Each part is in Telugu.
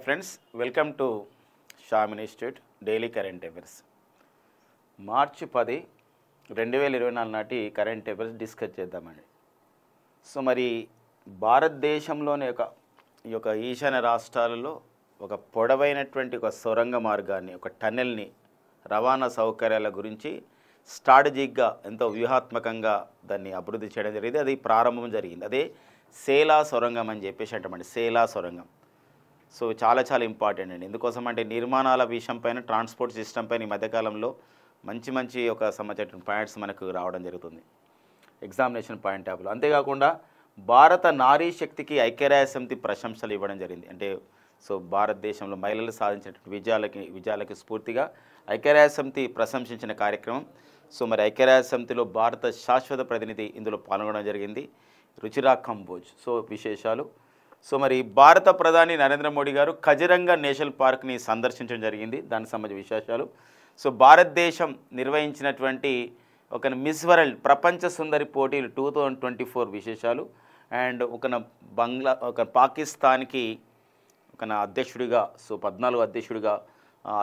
hi friends welcome to Sham institute daily current affairs మార్చి పది రెండు వేల ఇరవై నాలుగు నాటి కరెంట్ అఫేర్స్ డిస్కస్ చేద్దామండి సో మరి భారతదేశంలోని ఒక ఈ యొక్క ఈశాన్య రాష్ట్రాలలో ఒక పొడవైనటువంటి ఒక సొరంగ మార్గాన్ని ఒక టన్నెల్ని రవాణా సౌకర్యాల గురించి స్ట్రాటజిక్గా ఎంతో వ్యూహాత్మకంగా దాన్ని అభివృద్ధి చేయడం జరిగింది అది ప్రారంభం జరిగింది అదే సేలా సొరంగం అని చెప్పేసి అంటామండి సేలా సొరంగం సో చాలా చాలా ఇంపార్టెంట్ అండి ఎందుకోసం అంటే నిర్మాణాల విషయం పైన ట్రాన్స్పోర్ట్ సిస్టమ్ పైన ఈ మధ్యకాలంలో మంచి మంచి ఒక సమాచారం పాయింట్స్ మనకు రావడం జరుగుతుంది ఎగ్జామినేషన్ పాయింట్ ట్యాబ్లో అంతేకాకుండా భారత నారీ శక్తికి ఐక్యరాజ్యసమితి ప్రశంసలు ఇవ్వడం జరిగింది అంటే సో భారతదేశంలో మహిళలు సాధించినటువంటి విజయాలకి విజయాలకి స్ఫూర్తిగా ఐక్యరాజ్యసమితి ప్రశంసించిన కార్యక్రమం సో మరి ఐక్యరాజ్యసమితిలో భారత శాశ్వత ప్రతినిధి ఇందులో పాల్గొనడం జరిగింది రుచిరా కంబోజ్ సో విశేషాలు సో మరి భారత ప్రధాని నరేంద్ర మోడీ గారు ఖజరంగ నేషనల్ పార్క్ని సందర్శించడం జరిగింది దానికి సంబంధించిన విశేషాలు సో భారతదేశం నిర్వహించినటువంటి ఒక మిస్ వరల్డ్ ప్రపంచ సుందరి పోటీలు టూ థౌజండ్ ట్వంటీ ఫోర్ విశేషాలు అండ్ ఒక బంగ్లా ఒక పాకిస్తాన్కి ఒక అధ్యక్షుడిగా సో పద్నాలుగు అధ్యక్షుడిగా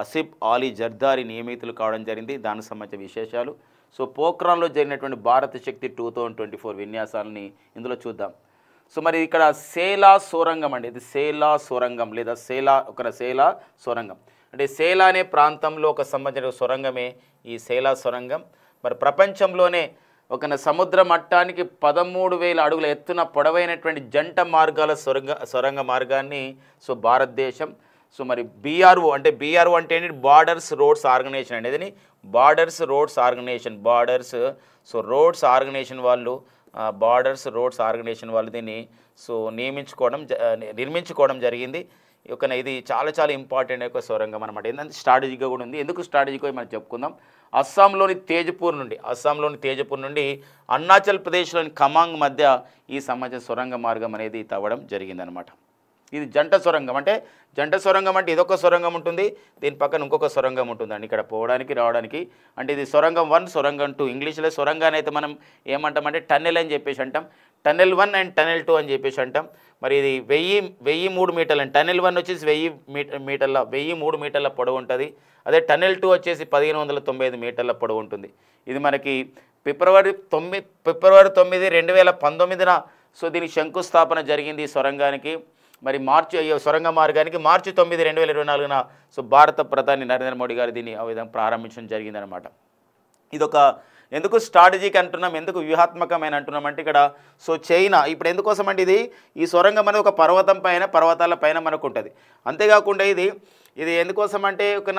అసిఫ్ ఆలీ జర్దారి నియమితులు కావడం జరిగింది దానికి సంబంధించిన విశేషాలు సో పోక్రాన్లో జరిగినటువంటి Bharat Shakti two thousand twenty four విన్యాసాలని ఇందులో చూద్దాం సో మరి ఇక్కడ సేలా సోరంగం అండి ఇది సేలా సోరంగం లేదా సేలా ఒక సేలా సోరంగం అంటే సేలా అనే ప్రాంతంలో ఒక సంబంధించిన సొరంగమే ఈ సేలా సొరంగం మరి ప్రపంచంలోనే ఒక సముద్ర మట్టానికి పదమూడు వేల అడుగుల ఎత్తున పొడవైనటువంటి జంట మార్గాల సొరంగ సొరంగ మార్గాన్ని సో భారతదేశం సో మరి బీఆర్ఓ అంటే బీఆర్ఓ అంటే ఏంటి బార్డర్స్ రోడ్స్ ఆర్గనైజేషన్ అనేది borders roads organisation borders so roads organisation వాళ్ళు బార్డర్స్ రోడ్స్ ఆర్గనైజేషన్ వాళ్ళు దీన్ని సో నియమించుకోవడం నిర్మించుకోవడం జరిగింది యొక్క ఇది చాలా చాలా ఇంపార్టెంట్ యొక్క సొరంగం అనమాట ఏంటంటే స్ట్రాటజీగా కూడా ఉంది ఎందుకు స్ట్రాటజీగా మనం చెప్పుకుందాం అస్సాంలోని తేజ్పూర్ నుండి అస్సాంలోని తేజ్పూర్ నుండి అరుణాచల్ ప్రదేశ్లోని ఖమాంగ్ మధ్య ఈ సమాజ సొరంగ మార్గం అనేది తవ్వడం జరిగిందనమాట ఇది జంట సొరంగం అంటే జంట సొరంగం అంటే ఇదొక సొరంగం ఉంటుంది దీని పక్కన ఇంకొక సొరంగం ఉంటుందండి ఇక్కడ పోవడానికి రావడానికి అంటే ఇది సొరంగం వన్ సొరంగం టూ ఇంగ్లీష్లో సొరంగాన్ని అయితే మనం ఏమంటామంటే టన్నెల్ అని చెప్పేసి అంటాం tunnel one and tunnel two అని చెప్పేసి అంటాం మరి ఇది వెయ్యి వెయ్యి మూడు మీటర్ల టన్నెల్ వన్ వచ్చేసి వెయ్యి మీటర్ మీటర్ల వెయ్యి మూడు మీటర్ల పొడవు ఉంటుంది అదే టన్నెల్ టూ వచ్చేసి పదిహేను వందల తొంభై ఐదు మీటర్ల పొడవు ఉంటుంది ఇది మనకి ఫిబ్రవరి తొమ్మిది ఫిబ్రవరి తొమ్మిది రెండు వేల పంతొమ్మిదిన సో దీని శంకుస్థాపన జరిగింది ఈ సొరంగానికి మరి మార్చి సొరంగ మార్గానికి మార్చి తొమ్మిది రెండు వేల ఇరవై నాలుగున సో భారత ప్రధాని నరేంద్ర మోడీ గారు దీన్ని ఆ విధంగా ప్రారంభించడం జరిగిందనమాట ఇదొక ఎందుకు స్ట్రాటజీకి అంటున్నాం ఎందుకు వ్యూహాత్మకమైన అంటున్నాం అంటే ఇక్కడ సో చైనా ఇప్పుడు ఎందుకోసం అంటే ఇది ఈ సొరంగం అనేది ఒక పర్వతం పైన పర్వతాల పైన మనకు ఉంటుంది అంతేకాకుండా ఇది ఇది ఎందుకోసం అంటే ఒక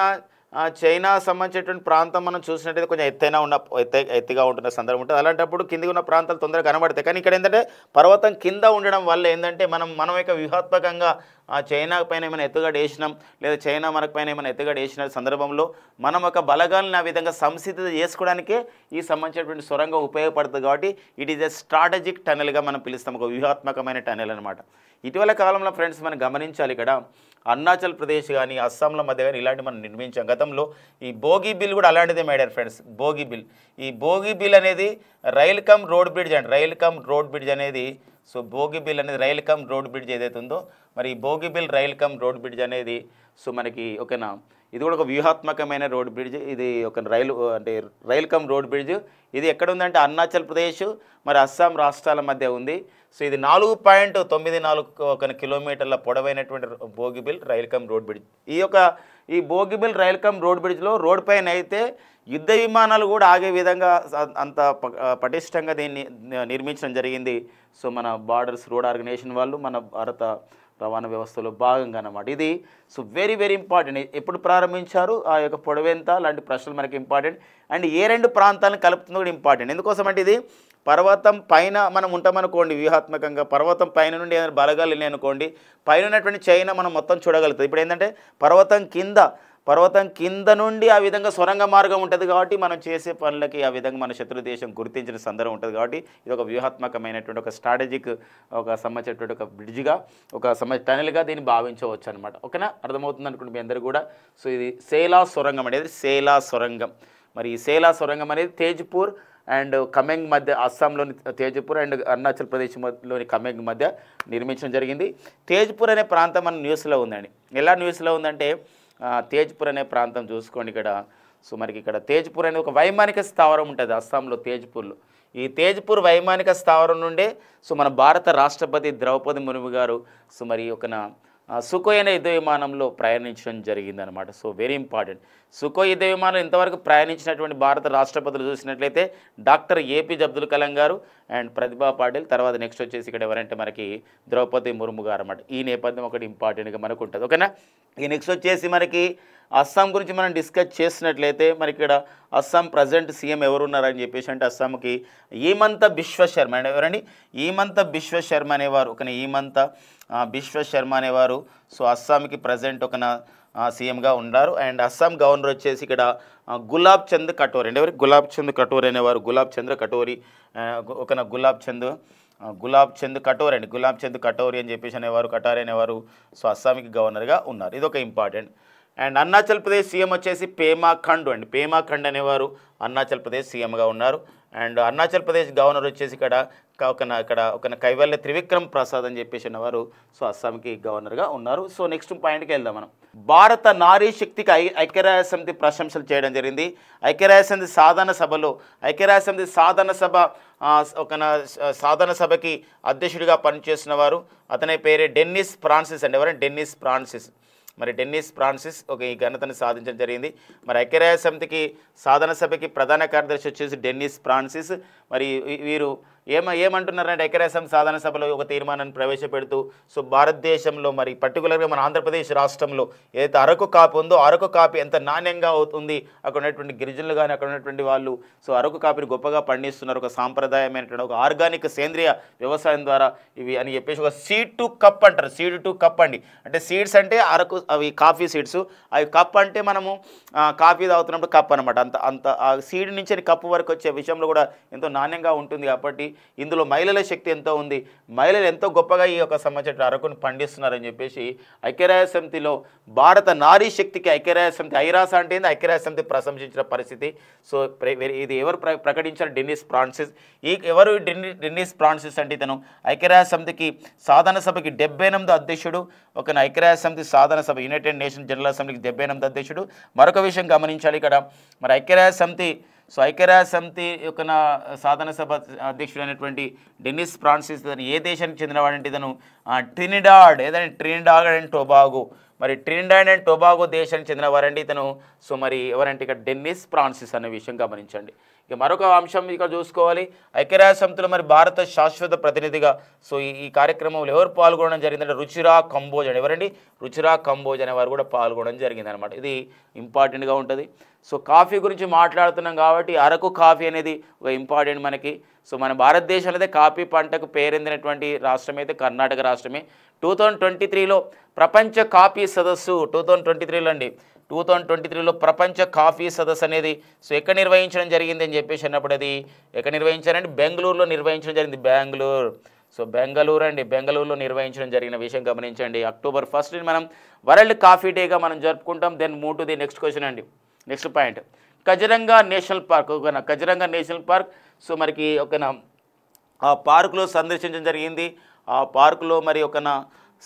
చైనా సంబంధించినటువంటి ప్రాంతం మనం చూసినట్టయితే కొంచెం ఎత్తైన ఉన్న ఎత్తై ఎత్తుగా ఉంటున్న సందర్భం ఉంటుంది అలాంటప్పుడు కిందికి ఉన్న ప్రాంతాలు తొందరగా కనబడతాయి కానీ ఇక్కడ ఏంటంటే పర్వతం కింద ఉండడం వల్ల ఏంటంటే మనం మనం యొక్క వ్యూహాత్మకంగా ఆ చైనా పైన ఏమైనా ఎత్తుగడ వేసినాం లేదా చైనా మనకు పైన ఏమైనా ఎత్తుగడ వేసిన సందర్భంలో మనం ఒక బలగాలను ఆ విధంగా సంసిద్ధత చేసుకోవడానికే ఈ సంబంధించినటువంటి సొరంగం ఉపయోగపడుతుంది కాబట్టి ఇట్ ఈజ్ ఎ స్ట్రాటజిక్ టనెల్గా మనం పిలుస్తాం ఒక వ్యూహాత్మకమైన టనెల్ అనమాట ఇటీవల కాలంలో ఫ్రెండ్స్ మనం గమనించాలి ఇక్కడ అరుణాచల్ ప్రదేశ్ కానీ అస్సాంల మధ్య కానీ ఇలాంటి మనం నిర్మించాం గతంలో ఈ భోగి బిల్ కూడా అలాంటిదే మేడారు ఫ్రెండ్స్ భోగి బిల్ ఈ భోగి బిల్ అనేది రైల్ కమ్ రోడ్ బ్రిడ్జ్ అండి రైల్ కమ్ రోడ్ బ్రిడ్జ్ అనేది సో భోగి బిల్ అనేది రైల్ కమ్ రోడ్ బ్రిడ్జ్ ఏదైతే ఉందో మరి ఈ Bogibeel rail cum road bridge అనేది సో మనకి ఓకేనా ఇది కూడా ఒక వ్యూహాత్మకమైన రోడ్ బ్రిడ్జ్ ఇది ఒక రైలు అంటే రైల్ కమ్ రోడ్ బ్రిడ్జ్ ఇది ఎక్కడ ఉందంటే అరుణాచల్ ప్రదేశ్ మరి అస్సాం రాష్ట్రాల మధ్య ఉంది సో ఇది నాలుగు పాయింట్ తొమ్మిది నాలుగు ఒక కిలోమీటర్ల పొడవైనటువంటి Bogibeel rail cum road bridge ఈ యొక్క ఈ భోగిబిల్ రైల్ కమ్ రోడ్ బ్రిడ్జ్లో రోడ్ పైన అయితే యుద్ధ విమానాలు కూడా ఆగే విధంగా అంత పటిష్టంగా దీన్ని నిర్మించడం జరిగింది సో మన బార్డర్స్ రోడ్ ఆర్గనైజేషన్ వాళ్ళు మన భారత రవాణా వ్యవస్థలో భాగంగా అన్నమాట ఇది సో వెరీ వెరీ ఇంపార్టెంట్ ఎప్పుడు ప్రారంభించారు ఆ యొక్క పొడవెంత లాంటి ప్రశ్నలు మనకి ఇంపార్టెంట్ అండ్ ఏ రెండు ప్రాంతాలను కలుపుతుంది కూడా ఇంపార్టెంట్ ఎందుకోసం అంటే ఇది పర్వతం పైన మనం ఉంటామనుకోండి వ్యూహాత్మకంగా పర్వతం పైన నుండి ఏదైనా బలగాలు అనుకోండి పైన ఉన్నటువంటి చైనా మనం మొత్తం చూడగలుగుతుంది ఇప్పుడు ఏంటంటే పర్వతం కింద పర్వతం కింద నుండి ఆ విధంగా సొరంగ మార్గం ఉంటుంది కాబట్టి మనం చేసే పనులకి ఆ విధంగా మన శత్రు దేశం గుర్తించిన సందర్భం ఉంటుంది కాబట్టి ఇది ఒక వ్యూహాత్మకమైనటువంటి ఒక స్ట్రాటజిక్ ఒక సంబంధించినటువంటి ఒక బ్రిడ్జ్గా ఒక సంబంధ టనల్గా దీన్ని భావించవచ్చు అనమాట ఓకేనా అర్థమవుతుంది అనుకుంటే మీ అందరూ కూడా సో ఇది సేలా సొరంగం అనేది సేలా సొరంగం మరి ఈ సేలా సొరంగం అనేది తేజ్పూర్ అండ్ కమెంగ్ మధ్య అస్సాంలోని తేజ్పూర్ అండ్ అరుణాచల్ ప్రదేశ్లోని కమెంగ్ మధ్య నిర్మించడం జరిగింది తేజ్పూర్ అనే ప్రాంతం మన న్యూస్లో ఉందండి ఎలా న్యూస్లో ఉందంటే తేజ్పూర్ అనే ప్రాంతం చూసుకోండి ఇక్కడ సో మనకి ఇక్కడ తేజ్పూర్ అనేది ఒక వైమానిక స్థావరం ఉంటుంది అస్సాంలో తేజ్పూర్లో ఈ తేజ్పూర్ వైమానిక స్థావరం నుండే సో మన భారత రాష్ట్రపతి ద్రౌపది ముర్ము గారు సో మరి ఒక సుఖోయన అనే యుద్ధ విమానంలో ప్రయాణించడం జరిగిందనమాట సో వెరీ ఇంపార్టెంట్ సుఖో యుద్ధ విమానం ఇంతవరకు ప్రయాణించినటువంటి భారత రాష్ట్రపతులు చూసినట్లయితే డాక్టర్ ఏపీజే అబ్దుల్ కలాం గారు అండ్ ప్రతిభా పాటిల్ తర్వాత నెక్స్ట్ వచ్చేసి ఇక్కడ ఎవరంటే మనకి ద్రౌపది ముర్ము గారు అనమాట ఈ నేపథ్యం ఒకటి ఇంపార్టెంట్గా మనకు ఉంటుంది ఓకేనా ఈ నెక్స్ట్ వచ్చేసి మనకి అస్సాం గురించి మనం డిస్కస్ చేసినట్లయితే మరి ఇక్కడ అస్సాం ప్రజెంట్ సీఎం ఎవరున్నారని చెప్పేసి అంటే అస్సాంకి ఈమంత బిశ్వశర్మ అంటే ఎవరండి ఈమంత బిశ్వశర్మ అనేవారు ఒక ఈమంత బిశ్వశర్మ అనేవారు సో అస్సాంకి ప్రజెంట్ ఒక సీఎంగా ఉన్నారు అండ్ అస్సాం గవర్నర్ వచ్చేసి ఇక్కడ గులాబ్ చంద్ కటోరి అండి ఎవరు గులాబ్ చంద్ కటోరి అనేవారు గులాబ్ చంద్ర కటోరి ఒక గులాబ్ చంద్ గులాబ్ చంద్ కటోర్ అండి గులాబ్ చంద్ కటోరి అని చెప్పేసి అనేవారు కటారి అనేవారు సో అస్సాంకి గవర్నర్గా ఉన్నారు ఇది ఒక important and Arunachal Pradesh CM వచ్చేసి పేమా ఖండ్ అండి పేమా ఖండ్ అనేవారు అరుణాచల్ ప్రదేశ్ సీఎంగా ఉన్నారు అండ్ అరుణాచల్ ప్రదేశ్ గవర్నర్ వచ్చేసి ఇక్కడ ఒక ఇక్కడ ఒక కైవల్య త్రివిక్రమ్ ప్రసాద్ అని చెప్పేసి ఉన్నవారు సో అస్సాంకి గవర్నర్గా ఉన్నారు సో నెక్స్ట్ పాయింట్కి వెళ్దాం మనం భారత నారీ శక్తికి ఐ ఐక్యరాజ్య సమితి ప్రశంసలు చేయడం జరిగింది ఐక్యరాజ్య సమితి సాధారణ సభలో ఐక్యరాజ్య సమితి సాధారణ సభ ఒక సాధారణ సభకి అధ్యక్షుడిగా పనిచేసిన వారు అతని పేరే డెన్నిస్ ఫ్రాన్సిస్ అండి ఎవరంటే డెన్నిస్ ఫ్రాన్సిస్ మరి డెన్నిస్ ఫ్రాన్సిస్ ఒక ఈ ఘనతను సాధించడం జరిగింది మరి ఐక్యరాజ్య సమితికి సాధన సభకి ప్రధాన కార్యదర్శి వచ్చేసి డెన్నిస్ ఫ్రాన్సిస్ మరి వీరు ఏమ ఏమంటున్నారంటే ఎకరేసం సాధారణ సభలో ఒక తీర్మానాన్ని ప్రవేశపెడుతూ సో భారతదేశంలో మరి పర్టికులర్గా మన ఆంధ్రప్రదేశ్ రాష్ట్రంలో ఏదైతే అరకు కాపు ఉందో అరకు కాపు ఎంత నాణ్యంగా అవుతుంది అక్కడ ఉన్నటువంటి గిరిజనులు కానీ అక్కడ ఉన్నటువంటి వాళ్ళు సో అరకు కాపీని గొప్పగా పండిస్తున్నారు ఒక సాంప్రదాయమైనటువంటి ఒక ఆర్గానిక్ సేంద్రియ వ్యవసాయం ద్వారా ఇవి అని చెప్పేసి ఒక సీడ్ టు కప్ అంటారు సీడ్ టు కప్ అండి అంటే సీడ్స్ అంటే అరకు అవి కాఫీ సీడ్స్ అవి కప్ అంటే మనము కాఫీ తాగుతున్నప్పుడు కప్ అనమాట అంత అంత ఆ సీడ్ నుంచి కప్పు వరకు వచ్చే విషయంలో కూడా ఎంతో నాణ్యంగా ఉంటుంది కాబట్టి ఇందులో మహిళల శక్తి ఎంతో ఉంది మహిళలు ఎంతో గొప్పగా ఈ యొక్క సంవత్సరం అరకును పండిస్తున్నారని చెప్పేసి ఐక్యరాజ్య సమితిలో భారత నారీ శక్తికి ఐక్యరాజ్య సమితి ఐరాస అంటే ఏంది ఐక్యరాజ్య సమితి ప్రశంసించిన పరిస్థితి సో ఇది ఎవరు ప్రకటించారు డెన్నిస్ ఫ్రాన్సిస్ ఈ ఎవరు డెన్నిస్ ఫ్రాన్సిస్ అంటే ఇతను ఐక్యరాజ్య సమితికి సాధారణ సభకి డెబ్బై ఎనిమిది అధ్యక్షుడు ఒక ఐక్యరాజ్య సమితి సాధారణ సభ యునైటెడ్ నేషన్ జనరల్ అసెంబ్లీకి డెబ్బై ఎనిమిది అధ్యక్షుడు మరొక విషయం గమనించాలి ఇక్కడ మరి ఐక్యరాజ్య సమితి సో ఐక్యరాజ్య సమితి యొక్క సాధన సభ అయినటువంటి డెనిస్ ఫ్రాన్సిస్ ఇతను ఏ దేశానికి చెందినవాడంటే ఇతను ట్రినిడాడ్ ఏదంటే ట్రినిడాడ్ అండ్ టొబాగో మరి ట్రినిడాడ్ అండ్ టొబాగో దేశానికి చెందినవారండి ఇతను సో మరి ఎవరంటే ఇక్కడ డెన్నిస్ ఫ్రాన్సిస్ అనే విషయం గమనించండి ఇక మరొక అంశం ఇక్కడ చూసుకోవాలి ఐక్యరాజ్య సమితిలో మరి భారత శాశ్వత ప్రతినిధిగా సో ఈ కార్యక్రమంలో ఎవరు పాల్గొనడం జరిగిందంటే రుచిరా కంబోజ్ అని ఎవరండి రుచిరా కంబోజ్ అనేవారు వారు కూడా పాల్గొనడం జరిగింది అనమాట ఇది ఇంపార్టెంట్గా ఉంటుంది సో కాఫీ గురించి మాట్లాడుతున్నాం కాబట్టి అరకు కాఫీ అనేది ఒక ఇంపార్టెంట్ మనకి సో మన భారతదేశంలో అయితే కాఫీ పంటకు పేరెందినటువంటి రాష్ట్రం అయితే కర్ణాటక రాష్ట్రమే టూ థౌజండ్ ట్వంటీ త్రీలో ప్రపంచ కాఫీ సదస్సు టూ థౌజండ్ ట్వంటీ త్రీలో అండి టూ థౌజండ్ ట్వంటీ త్రీలో ప్రపంచ కాఫీ సదస్సు అనేది సో ఎక్కడ నిర్వహించడం జరిగింది అని చెప్పేసి అన్నప్పుడు అది ఎక్కడ నిర్వహించారంటే బెంగళూరులో నిర్వహించడం జరిగింది బెంగళూరు సో బెంగళూరు అండి బెంగళూరులో నిర్వహించడం జరిగిన విషయం గమనించండి అక్టోబర్ ఫస్ట్ని మనం వరల్డ్ కాఫీ డేగా మనం జరుపుకుంటాం then move to the next question అండి next point Kaziranga national park ఓకేనా కజరంగా నేషనల్ పార్క్ సో మనకి ఓకేనా ఆ పార్కులో సందర్శించడం జరిగింది ఆ పార్కులో మరి ఒక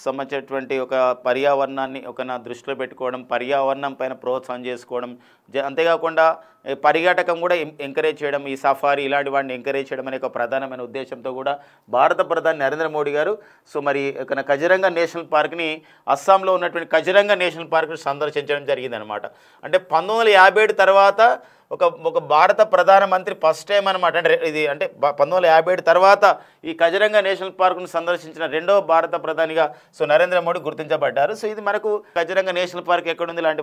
సంబంధించినటువంటి ఒక పర్యావరణాన్ని ఒక దృష్టిలో పెట్టుకోవడం పర్యావరణం పైన ప్రోత్సాహం చేసుకోవడం అంతేకాకుండా పర్యాటకం కూడా ఎంకరేజ్ చేయడం ఈ సఫారీ ఇలాంటి వాడిని ఎంకరేజ్ చేయడం అనే ఒక ప్రధానమైన ఉద్దేశంతో కూడా భారత ప్రధాని నరేంద్ర మోడీ గారు సో మరి కజరంగ నేషనల్ పార్క్ని అస్సాంలో ఉన్నటువంటి కజరంగ నేషనల్ పార్క్ని సందర్శించడం జరిగిందనమాట అంటే పంతొమ్మిది తర్వాత ఒక ఒక భారత ప్రధానమంత్రి ఫస్ట్ టైం అనమాట అంటే ఇది అంటే పంతొమ్మిది తర్వాత ఈ కజరంగ నేషనల్ పార్క్ను సందర్శించిన రెండవ భారత ప్రధానిగా సో నరేంద్ర మోడీ గుర్తించబడ్డారు సో ఇది మనకు కజరంగ నేషనల్ పార్క్ ఎక్కడుంది ఇలాంటి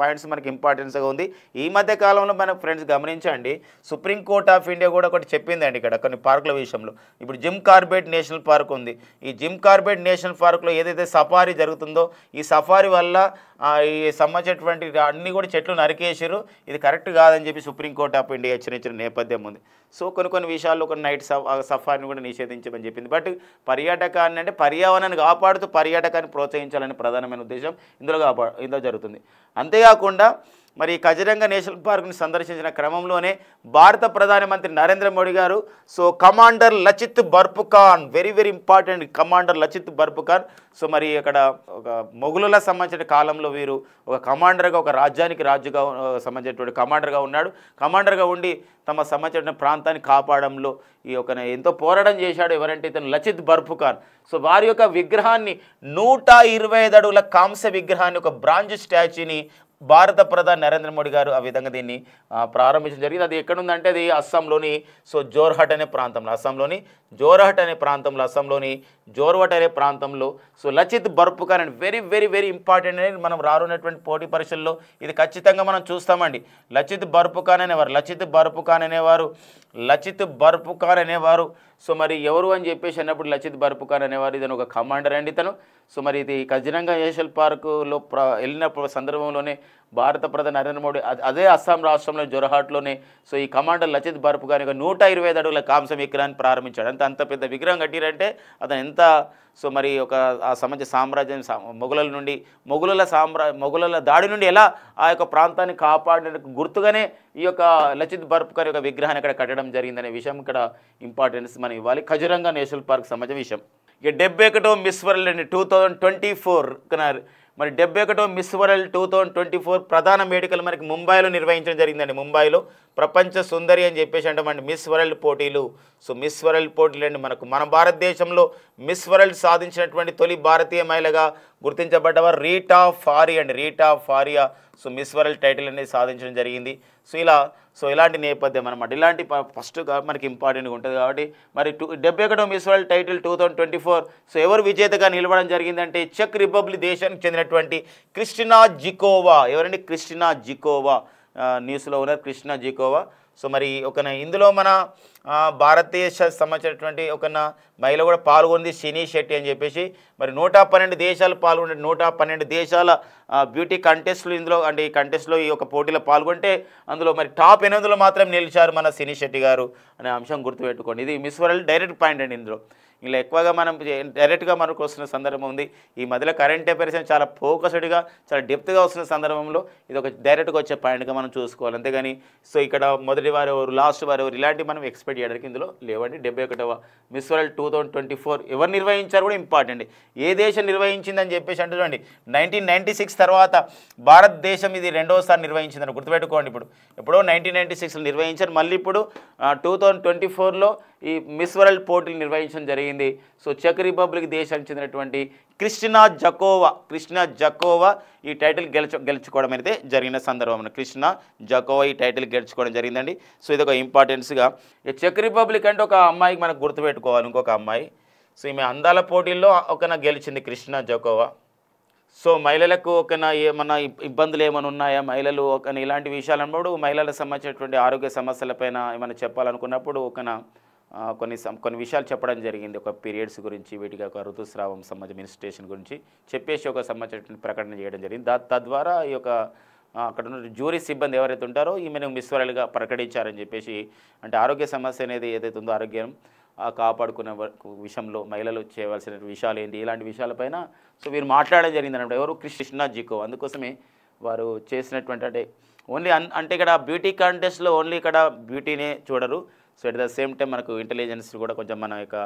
పాయింట్స్ మనకి ఇంపార్టెన్స్గా ఉంది ఈ మధ్య కాలంలో మన ఫ్రెండ్స్ గమనించండి సుప్రీంకోర్ట్ ఆఫ్ ఇండియా కూడా ఒకటి చెప్పిందండి ఇక్కడ కొన్ని పార్కుల విషయంలో ఇప్పుడు జిమ్ కార్బెట్ నేషనల్ పార్క్ ఉంది ఈ జిమ్ కార్బెట్ నేషనల్ పార్క్లో ఏదైతే సఫారీ జరుగుతుందో ఈ సఫారీ వల్ల ఈ సంబంధించినటువంటి అన్నీ కూడా చెట్లు నరికేసారు ఇది కరెక్ట్గా కాదని చెప్పి సుప్రీంకోర్టు ఆఫ్ ఇండియా హెచ్చరించిన నేపథ్యం ఉంది సో కొన్ని కొన్ని విషయాల్లో కొన్ని నైట్ సఫారీని కూడా నిషేధించమని చెప్పింది బట్ పర్యాటకాన్ని అంటే పర్యావరణాన్ని కాపాడుతూ పర్యాటకాన్ని ప్రోత్సహించాలని ప్రధానమైన ఉద్దేశం ఇందులో కాపా ఇందులో జరుగుతుంది అంతేకాకుండా మరి కజరంగ నేషనల్ పార్క్ని సందర్శించిన క్రమంలోనే భారత ప్రధానమంత్రి నరేంద్ర మోడీ గారు so commander Lachit Borphukan very very important commander Lachit Borphukan so మరి అక్కడ ఒక మొఘలుల సంబంధించిన కాలంలో వీరు ఒక కమాండర్గా ఒక రాజ్యానికి రాజుగా సంబంధించినటువంటి కమాండర్గా ఉన్నాడు కమాండర్గా ఉండి తమ సంబంధించిన ప్రాంతాన్ని కాపాడంలో ఈ యొక్క ఎంతో పోరాటం చేశాడు ఎవరంటే ఇతను లచిత్ బర్పుఖాన్ సో వారి యొక్క విగ్రహాన్ని నూట ఇరవై ఐదు అడుగుల కాంస విగ్రహాన్ని ఒక బ్రాంజ్ స్టాచ్యూని భారత ప్రధాని నరేంద్ర మోడీ గారు ఆ విధంగా దీన్ని ప్రారంభించడం జరిగింది అది ఎక్కడుందంటే అది అస్సాంలోని సో జోర్హట్ అనే ప్రాంతంలో అస్సాంలోని జోర్హట్ అనే ప్రాంతంలో అస్సాంలోని జోర్వట్ అనే ప్రాంతంలో so Lachit Borphukan and very very very important అనేది మనం రానున్నటువంటి పోటీ పరీక్షల్లో ఇది ఖచ్చితంగా మనం చూస్తామండి లచిత్ బర్పుకాన్ అనేవారు లచిత్ బర్పుకాన్ అనేవారు లచిత్ బర్పుకాన్ అనేవారు సో మరి ఎవరు అని చెప్పేసి అన్నప్పుడు లచిత్ బర్పుకాన్ అనేవారు ఇతను ఒక కమాండర్ అండి ఇతను సో మరి ఇది ఖచ్చితంగా నేషనల్ పార్కులో ప్ర వెళ్ళిన సందర్భంలోనే భారత ప్రధాని నరేంద్ర మోడీ అదే అస్సాం రాష్ట్రంలో జొరహాట్లోనే సో ఈ కమాండర్ లచిత్ బర్పు గారి నూట ఇరవై ఐదు అడుగుల కాంసం విగ్రహాన్ని ప్రారంభించాడు అంత అంత పెద్ద విగ్రహం కట్టిరంటే అతను ఎంత సో మరి ఒక ఆ సమాజ సామ్రాజ్యం మొఘలల నుండి మొఘలుల సామ్రా మొఘలుల దాడి నుండి ఎలా ఆ యొక్క ప్రాంతాన్ని కాపాడిన గుర్తుగానే ఈ యొక్క లచిత్ బర్పు గారి యొక్క విగ్రహాన్ని ఇక్కడ కట్టడం జరిగిందనే విషయం ఇక్కడ ఇంపార్టెన్స్ మనం ఇవ్వాలి ఖజురంగా నేషనల్ పార్క్ సమాజ విషయం ఇక డెబ్బై ఒకటో మిస్ వరల్డ్ అండి టూ థౌజండ్ ట్వంటీ ఫోర్ మరి డెబ్బై ఒకటో Miss World two thousand twenty four ప్రధాన వేడుకలు మనకి ముంబైలో నిర్వహించడం జరిగిందండి ముంబైలో ప్రపంచ సుందరి అని చెప్పేసి అంటామండి మిస్ వరల్డ్ పోటీలు సో మిస్ వరల్డ్ పోటీలు అండి మనకు మన భారతదేశంలో మిస్ వరల్డ్ సాధించినటువంటి తొలి భారతీయ మహిళగా గుర్తించబడ్డవారు రీటా ఫారీ అండి Reita Faria so Miss World title అనేది సాధించడం జరిగింది సో ఇలా సో ఇలాంటి నేపథ్యం అనమాట ఇలాంటి ఫస్ట్ మనకి ఇంపార్టెంట్గా ఉంటుంది కాబట్టి మరి టూ డెబ్బై ఒకటో Miss World title two thousand twenty four so ఎవరు విజేతగా నిలవడం జరిగిందంటే చెక్ రిపబ్లిక్ దేశానికి చెందినటువంటి క్రిస్టినా జికోవా ఎవరండి క్రిస్టినా జికోవా న్యూస్లో ఉన్నారు క్రిస్టినా జికోవా సో మరి ఒకన ఇందులో మన భారతీయ సంబంధించినటువంటి ఒక మహిళ కూడా పాల్గొంది సినీ శెట్టి అని చెప్పేసి మరి నూట పన్నెండు దేశాలు పాల్గొనే నూట పన్నెండు దేశాల బ్యూటీ కంటెస్ట్లు ఇందులో అంటే ఈ కంటెస్ట్లో ఈ యొక్క పోటీలో పాల్గొంటే అందులో మరి టాప్ ఎనిమిదిలో మాత్రం నిలిచారు మన సినీ శెట్టి గారు అనే అంశం గుర్తుపెట్టుకోండి ఇది మిస్ వరల్డ్ డైరెక్ట్ పాయింట్ అండి ఇందులో ఇలా ఎక్కువగా మనం డైరెక్ట్గా మనకు వస్తున్న సందర్భం ఉంది ఈ మధ్యలో కరెంట్ అని చాలా ఫోకస్డ్గా చాలా డెప్త్గా వస్తున్న సందర్భంలో ఇది ఒక డైరెక్ట్గా వచ్చే పాయింట్గా మనం చూసుకోవాలి అంతేగాని సో ఇక్కడ మొదటి వారు ఎవరు లాస్ట్ వారు ఎవరు ఇలాంటివి మనం ఎక్స్పెక్ట్ చేయడానికి ఇందులో లేవండి డెబ్బై ఒకటవ Miss World two thousand twenty four ఎవరు నిర్వహించారు కూడా ఇంపార్టెంట్ ఏ దేశం నిర్వహించిందని చెప్పేసి చూడండి నైన్టీన్ నైన్టీ సిక్స్ తర్వాత భారతదేశం ఇది రెండోసారి నిర్వహించిందని గుర్తుపెట్టుకోండి ఇప్పుడు ఎప్పుడో నైన్టీన్ నైన్టీ సిక్స్లో నిర్వహించారు మళ్ళీ ఇప్పుడు టూ థౌసండ్ ట్వంటీ ఫోర్లో ఈ మిస్ వరల్డ్ పోటీలు నిర్వహించడం జరిగింది జరిగింది సో చెక్ రిపబ్లిక్ దేశానికి చెందినటువంటి కృష్ణా జకోవా కృష్ణా జకోవా ఈ టైటిల్ గెలుచు గెలుచుకోవడం అయితే జరిగిన సందర్భం కృష్ణ జకోవా ఈ టైటిల్ గెలుచుకోవడం జరిగిందండి సో ఇది ఒక ఇంపార్టెన్స్గా చెక్ రిపబ్లిక్ అంటే ఒక అమ్మాయికి మనకు గుర్తుపెట్టుకోవాలి ఇంకొక అమ్మాయి సో ఈమె అందాల పోటీల్లో ఒకన గెలిచింది కృష్ణ జకోవా సో మహిళలకు ఒకన ఏమన్నా ఇబ్బందులు ఏమైనా ఉన్నాయా మహిళలు ఒకన ఇలాంటి విషయాలు అన్నప్పుడు మహిళలకు సంబంధించినటువంటి ఆరోగ్య సమస్యలపైన ఏమైనా చెప్పాలనుకున్నప్పుడు ఒకన కొన్ని కొన్ని విషయాలు చెప్పడం జరిగింది ఒక పీరియడ్స్ గురించి వీటికి ఒక ఋతుస్రావం సంబంధించి మినిస్ట్రేషన్ గురించి చెప్పేసి ఒక సంబంధించినటువంటి ప్రకటన చేయడం జరిగింది దా తద్వారా ఈ యొక్క అక్కడ ఉన్న జ్యూరీ సిబ్బంది ఎవరైతే ఉంటారో ఈమెను మిస్వరాలుగా ప్రకటించారని చెప్పేసి అంటే ఆరోగ్య సమస్య అనేది ఏదైతే ఉందో ఆరోగ్యం కాపాడుకునే విషయంలో మహిళలు చేయవలసిన విషయాలు ఏంటి ఇలాంటి విషయాలపైన సో వీరు మాట్లాడడం జరిగింది అనమాట ఎవరు కృష్ణ జికో అందుకోసమే వారు చేసినటువంటి అంటే ఓన్లీ అంటే ఇక్కడ బ్యూటీ కాంటెస్ట్లో ఓన్లీ ఇక్కడ బ్యూటీనే చూడరు so at the same time మనకు ఇంటెలిజెన్స్ కూడా కొంచెం మన యొక్క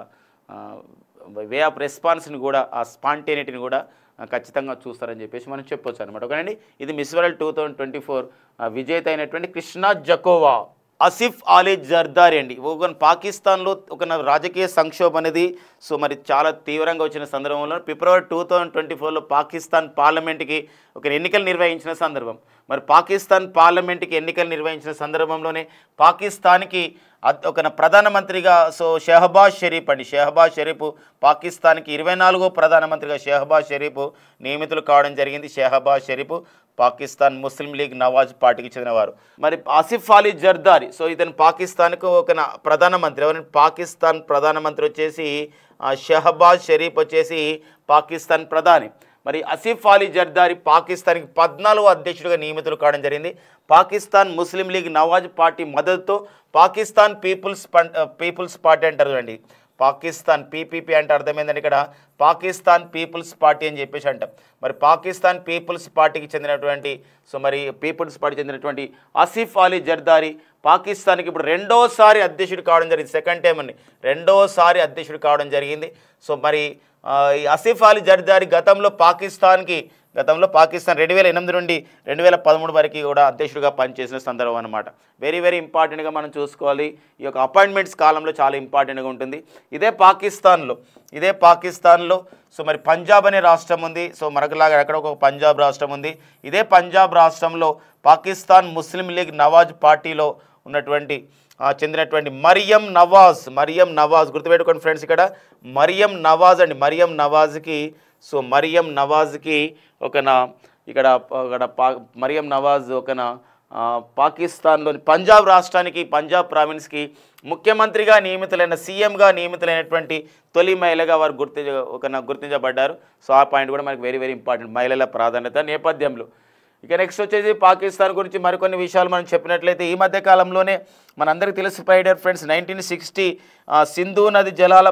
వే ఆఫ్ రెస్పాన్స్ని కూడా ఆ స్పాంటేనిటీని కూడా ఖచ్చితంగా చూస్తారని చెప్పేసి మనం చెప్పొచ్చు అనమాట ఒకనండి ఇది Miss World two thousand twenty four విజేత అయినటువంటి కృష్ణా జకోవా అసిఫ్ అలీ జర్దారి అండి ఒక పాకిస్తాన్లో ఒక రాజకీయ సంక్షోభం అనేది సో మరి చాలా తీవ్రంగా వచ్చిన సందర్భంలో ఫిబ్రవరి టూ థౌజండ్ ట్వంటీ ఫోర్లో పాకిస్తాన్ పార్లమెంట్కి ఒక ఎన్నికలు నిర్వహించిన సందర్భం మరి పాకిస్తాన్ పార్లమెంట్కి ఎన్నికలు నిర్వహించిన సందర్భంలోనే పాకిస్తాన్కి ఒక ప్రధానమంత్రిగా సో షెహబాజ్ షరీఫ్ అండి షెహబాజ్ షరీఫ్ పాకిస్తాన్కి ఇరవై నాలుగో ప్రధానమంత్రిగా షెహబాజ్ షరీఫ్ నియమితులు కావడం జరిగింది షెహబాజ్ షరీఫ్ పాకిస్తాన్ ముస్లిం లీగ్ నవాజ్ పార్టీకి చెందినవారు మరి ఆసిఫ్ అలీ జర్దారి సో ఇతను పాకిస్తాన్కు ఒక ప్రధానమంత్రి ఎవరైనా పాకిస్తాన్ ప్రధానమంత్రి వచ్చేసి షెహబాజ్ షరీఫ్ వచ్చేసి పాకిస్తాన్ ప్రధాని మరి అసిఫ్ అలీ జర్దారి పాకిస్తాన్కి పద్నాలుగు అధ్యక్షుడిగా నియమితులు కావడం జరిగింది పాకిస్తాన్ ముస్లిం లీగ్ నవాజ్ పార్టీ మద్దతుతో పాకిస్తాన్ పీపుల్స్ పీపుల్స్ పార్టీ అంటారు అండి పాకిస్తాన్ పీపీపీ అంటే అర్థమైందండి ఇక్కడ పాకిస్తాన్ పీపుల్స్ పార్టీ అని చెప్పేసి అంట మరి పాకిస్తాన్ పీపుల్స్ పార్టీకి చెందినటువంటి సో మరి పీపుల్స్ పార్టీ చెందినటువంటి ఆసిఫ్ అలీ జర్దారి పాకిస్తాన్కి ఇప్పుడు రెండోసారి అధ్యక్షుడు కావడం జరిగింది సెకండ్ టైం అని రెండోసారి అధ్యక్షుడు కావడం జరిగింది సో మరి ఈ అసిఫ్ అలీ జర్దారి గతంలో పాకిస్తాన్కి గతంలో పాకిస్తాన్ రెండు వేల ఎనిమిది నుండి రెండు వేల పదమూడు వరకు కూడా అధ్యక్షుడిగా పనిచేసిన సందర్భం అనమాట వెరీ వెరీ ఇంపార్టెంట్గా మనం చూసుకోవాలి ఈ యొక్క అపాయింట్మెంట్స్ కాలంలో చాలా ఇంపార్టెంట్గా ఉంటుంది ఇదే పాకిస్తాన్లో ఇదే పాకిస్తాన్లో సో మరి పంజాబ్ అనే రాష్ట్రం ఉంది సో మనకులాగా ఎక్కడ ఒక పంజాబ్ రాష్ట్రం ఉంది ఇదే పంజాబ్ రాష్ట్రంలో పాకిస్తాన్ ముస్లిం లీగ్ నవాజ్ పార్టీలో ఉన్నటువంటి చెందినటువంటి మరియం నవాజ్ మరియం నవాజ్ గుర్తుపెట్టుకోండి ఫ్రెండ్స్ ఇక్కడ మరియం నవాజ్ అండి మరియం నవాజ్కి సో మరియం నవాజ్కి ఒక ఇక్కడ ఇక్కడ పా మరియం నవాజ్ ఒక పాకిస్తాన్లోని పంజాబ్ రాష్ట్రానికి పంజాబ్ ప్రావిన్స్కి ముఖ్యమంత్రిగా నియమితులైన సీఎంగా నియమితులైనటువంటి తొలి మహిళగా వారు గుర్తించ ఒక గుర్తించబడ్డారు సో ఆ పాయింట్ కూడా మనకి వెరీ వెరీ ఇంపార్టెంట్ మహిళల ప్రాధాన్యత నేపథ్యంలో ఇక నెక్స్ట్ వచ్చేసి పాకిస్తాన్ గురించి మరికొన్ని విషయాలు మనం చెప్పినట్లయితే ఈ మధ్య కాలంలోనే మనందరికీ ప్రైడర్ ఫ్రెండ్స్ నైన్టీన్ సిక్స్టీ సింధు నది జలాల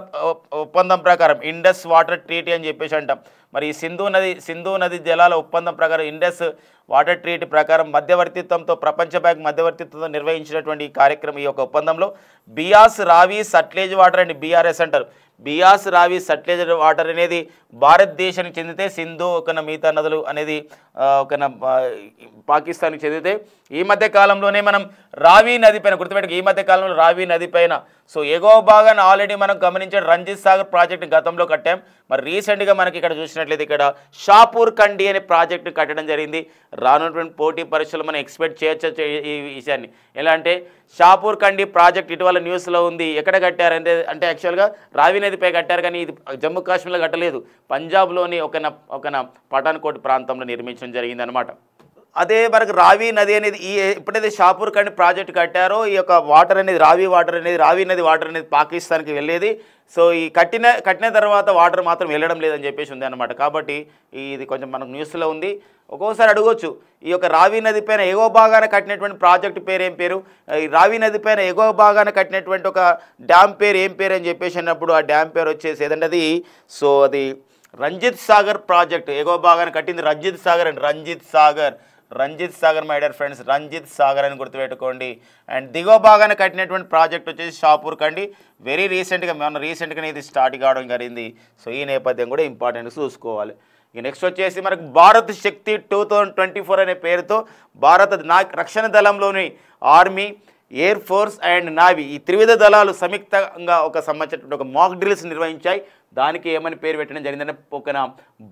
ఒప్పందం ప్రకారం ఇండస్ వాటర్ ట్రీటీ అని చెప్పేసి అంటాం మరి ఈ సింధు నది సింధు నది జలాల ఒప్పందం ప్రకారం ఇండస్ వాటర్ ట్రీట్ ప్రకారం మధ్యవర్తిత్వంతో ప్రపంచ బ్యాంక్ మధ్యవర్తిత్వంతో నిర్వహించినటువంటి ఈ కార్యక్రమం ఈ యొక్క ఒప్పందంలో బియాస్ రావి సట్లేజ్ వాటర్ అండ్ బీఆర్ఎస్ అంటారు బియాస్ రావి సట్లేజ్ వాటర్ అనేది భారతదేశానికి చెందితే సింధు ఒక మిగతా నదులు అనేది ఒక పాకిస్తాన్కి చెందితే ఈ మధ్య కాలంలోనే మనం రావి నది పైన గుర్తుపెట్టుకు ఈ మధ్య కాలంలో రావి నది పైన సో ఎగో భాగాన్ని ఆల్రెడీ మనం గమనించిన రంజిత్ సాగర్ ప్రాజెక్ట్ గతంలో కట్టాం మరి రీసెంట్గా మనకి ఇక్కడ చూసినట్లయితే ఇక్కడ షాపూర్ కండి అనే ప్రాజెక్టు కట్టడం జరిగింది రానున్నటువంటి పోటీ పరీక్షలు మనం ఎక్స్పెక్ట్ చేయొచ్చు ఈ విషయాన్ని ఎలా అంటే షాపూర్ కండి ప్రాజెక్ట్ ఇటీవల న్యూస్లో ఉంది ఎక్కడ కట్టారంటే అంటే యాక్చువల్గా రావి నదిపై కట్టారు కానీ ఇది జమ్మూ కాశ్మీర్లో కట్టలేదు పంజాబ్లోని ఒక ఒకన పఠాన్కోట్ ప్రాంతంలో నిర్మించడం జరిగింది అనమాట అదే మనకు రావి నది అనేది ఈ ఎప్పుడైతే షాపూర్ కానీ ప్రాజెక్ట్ కట్టారో ఈ యొక్క వాటర్ అనేది రావి వాటర్ అనేది రావి నది వాటర్ అనేది పాకిస్తాన్కి వెళ్ళేది సో ఈ కట్టిన కట్టిన తర్వాత వాటర్ మాత్రం వెళ్ళడం లేదని చెప్పేసి ఉంది అనమాట కాబట్టి ఇది కొంచెం మనకు న్యూస్లో ఉంది ఒక్కోసారి అడగవచ్చు ఈ యొక్క రావి నది పైన ఎగో భాగాన కట్టినటువంటి ప్రాజెక్ట్ పేరు ఏం పేరు ఈ రావి నది పైన ఎగో భాగాన కట్టినటువంటి ఒక డ్యామ్ పేరు ఏం పేరు అని చెప్పేసి అన్నప్పుడు ఆ డ్యామ్ పేరు వచ్చేసి ఏదంటే అది సో అది రంజిత్ సాగర్ ప్రాజెక్ట్ ఎగో భాగాన కట్టింది Ranjit Sagar and Ranjit Sagar Ranjit Sagar my dear friends Ranjit Sagar అని గుర్తుపెట్టుకోండి అండ్ దిగువ భాగాన కట్టినటువంటి ప్రాజెక్ట్ వచ్చేసి షాపూర్ కండి వెరీ రీసెంట్గా మనం రీసెంట్గానే ఇది స్టార్ట్ కావడం జరిగింది సో ఈ నేపథ్యం కూడా ఇంపార్టెంట్ చూసుకోవాలి ఇక నెక్స్ట్ వచ్చేసి మనకు Bharat Shakti two thousand twenty four అనే పేరుతో భారత నా రక్షణ దళంలోని army air force and navy ఈ త్రివిధ దళాలు సంయుక్తంగా ఒక సంబంధించినటువంటి ఒక మాక్ డ్రిల్స్ నిర్వహించాయి దానికి ఏమని పేరు పెట్టడం జరిగిందంటే ఒక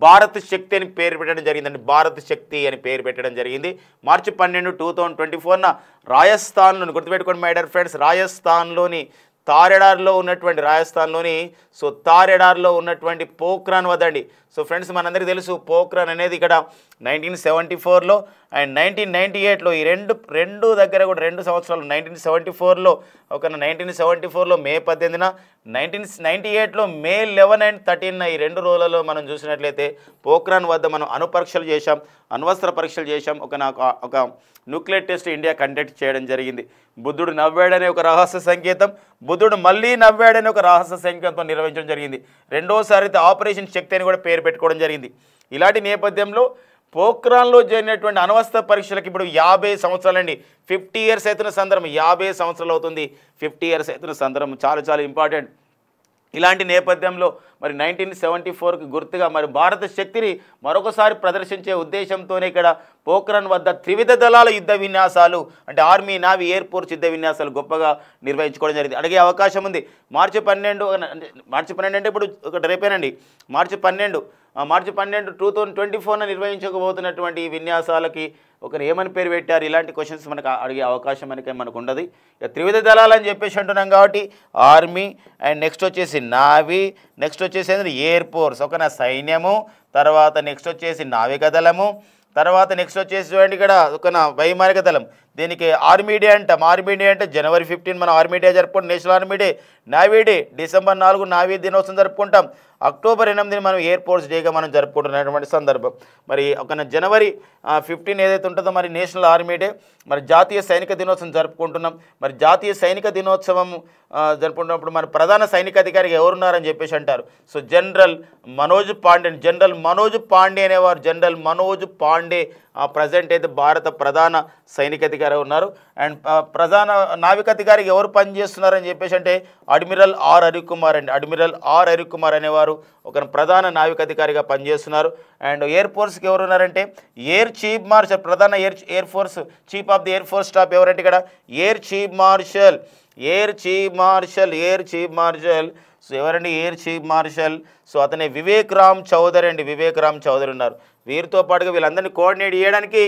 భారత్ శక్తి అని పేరు పెట్టడం జరిగిందండి భారత్ శక్తి అని పేరు పెట్టడం జరిగింది మార్చి పన్నెండు టూ థౌజండ్ ట్వంటీ ఫోర్న రాజస్థాన్లోని గుర్తుపెట్టుకోండి మై డర్ ఫ్రెండ్స్ రాజస్థాన్లోని తారెడార్లో ఉన్నటువంటి రాజస్థాన్లోని సో తారెడార్లో ఉన్నటువంటి పోఖ్రాన్ వద్దండి సో ఫ్రెండ్స్ మనందరికీ తెలుసు పోక్రాన్ అనేది ఇక్కడ నైన్టీన్ సెవెంటీ ఫోర్లో అండ్ నైన్టీన్ నైంటీ ఎయిట్లో ఈ రెండు రెండు దగ్గర కూడా రెండు సంవత్సరాలు నైన్టీన్ సెవెంటీ ఫోర్లో ఒక నైన్టీన్ సెవెంటీ ఫోర్లో మే పద్దెనిమిదిన నైన్టీన్ నైంటీ ఎయిట్లో మే లెవెన్ అండ్ థర్టీన్ ఈ రెండు రోజులలో మనం చూసినట్లయితే పోక్రాన్ వద్ద మనం అనుపరీక్షలు చేశాం అణ్వస్త్ర పరీక్షలు చేశాం ఒక నాకు ఒక న్యూక్లియర్ టెస్ట్ ఇండియా కండక్ట్ చేయడం జరిగింది బుద్ధుడు నవ్వాడనే ఒక రహస్య సంకేతం బుద్ధుడు మళ్ళీ నవ్వాడనే ఒక రహస్య సంకేతం నిర్వహించడం జరిగింది రెండోసారి అయితే ఆపరేషన్ శక్తి అని కూడా పేరు పెట్టుకోవడం జరిగింది ఇలాంటి నేపథ్యంలో పోక్రాన్లో జరిగినటువంటి అనవస్థ పరీక్షలకు ఇప్పుడు యాభై సంవత్సరాలు అండి ఫిఫ్టీ ఇయర్స్ అవుతున్న సందర్భం యాభై సంవత్సరాలు అవుతుంది ఫిఫ్టీ ఇయర్స్ అవుతున్న సందర్భం చాలా చాలా ఇంపార్టెంట్ ఇలాంటి నేపథ్యంలో మరి నైన్టీన్ సెవెంటీ ఫోర్కి గుర్తుగా మరి భారత శక్తిని మరొకసారి ప్రదర్శించే ఉద్దేశంతోనే ఇక్కడ పోక్రాన్ వద్ద త్రివిధ దళాల యుద్ధ విన్యాసాలు అంటే ఆర్మీ నావీ ఎయిర్ ఫోర్స్ యుద్ధ విన్యాసాలు గొప్పగా నిర్వహించుకోవడం జరిగింది అడిగే అవకాశం ఉంది మార్చి పన్నెండు మార్చి పన్నెండు అంటే ఇప్పుడు ఒకటి రేపేనండి మార్చి పన్నెండు మార్చి పన్నెండు టూ థౌజండ్ ట్వంటీ ఫోర్న నిర్వహించకపోతున్నటువంటి ఈ విన్యాసాలకి ఒకరు ఏమని పేరు పెట్టారు ఇలాంటి క్వశ్చన్స్ మనకు అడిగే అవకాశం మనకి మనకు ఉండదు ఇక త్రివిధ దళాలు అని చెప్పేసి అంటున్నాం కాబట్టి ఆర్మీ అండ్ నెక్స్ట్ వచ్చేసి నావీ నెక్స్ట్ వచ్చేసి ఏంటంటే ఎయిర్ ఫోర్స్ ఒక సైన్యము తర్వాత నెక్స్ట్ వచ్చేసి నావిక దళము తర్వాత నెక్స్ట్ వచ్చేసి చూడండి ఇక్కడ ఒక వైమానిక దళం దీనికి ఆర్మీ డే అంటాం ఆర్మీ డే అంటే జనవరి ఫిఫ్టీన్ మనం ఆర్మీ డే జరుపుకుంటాం national army day navy day December నాలుగు నావీ దినోత్సవం జరుపుకుంటాం అక్టోబర్ ఎనిమిదిని మనం ఎయిర్ ఫోర్స్ డేగా మనం జరుపుకుంటున్నటువంటి సందర్భం మరి ఒక జనవరి ఫిఫ్టీన్ ఏదైతే ఉంటుందో మరి నేషనల్ ఆర్మీ డే మరి జాతీయ సైనిక దినోత్సవం జరుపుకుంటున్నాం మరి జాతీయ సైనిక దినోత్సవం జరుపుకుంటున్నప్పుడు మన ప్రధాన సైనిక అధికారికి ఎవరున్నారని చెప్పేసి అంటారు so general Manoj Pande general Manoj Pande అనేవారు జనరల్ మనోజ్ పాండే ప్రజెంట్ అయితే భారత ప్రధాన సైనికాధికారి ఉన్నారు అండ్ ప్రధాన నావికాధికారికి ఎవరు పనిచేస్తున్నారని చెప్పేసి అంటే అడ్మిరల్ ఆర్ హరికుమార్ అండి అడ్మిరల్ ఆర్ హరికుమార్ అనేవారు ఒక ప్రధాన నావికాధికారిగా పనిచేస్తున్నారు అండ్ ఎయిర్ ఫోర్స్కి ఎవరు ఉన్నారంటే ఎయిర్ చీఫ్ మార్షల్ ప్రధాన air air force chief of the air force staff ఎవరంటే ఇక్కడ air chief marshal air chief marshal air chief marshal so ఎవరండి ఎయిర్ చీఫ్ మార్షల్ సో అతనే వివేక్ రామ్ చౌదరి అండి వివేక్ రామ్ చౌదరి ఉన్నారు వీరితో పాటుగా వీళ్ళందరినీ కోఆర్డినేట్ చేయడానికి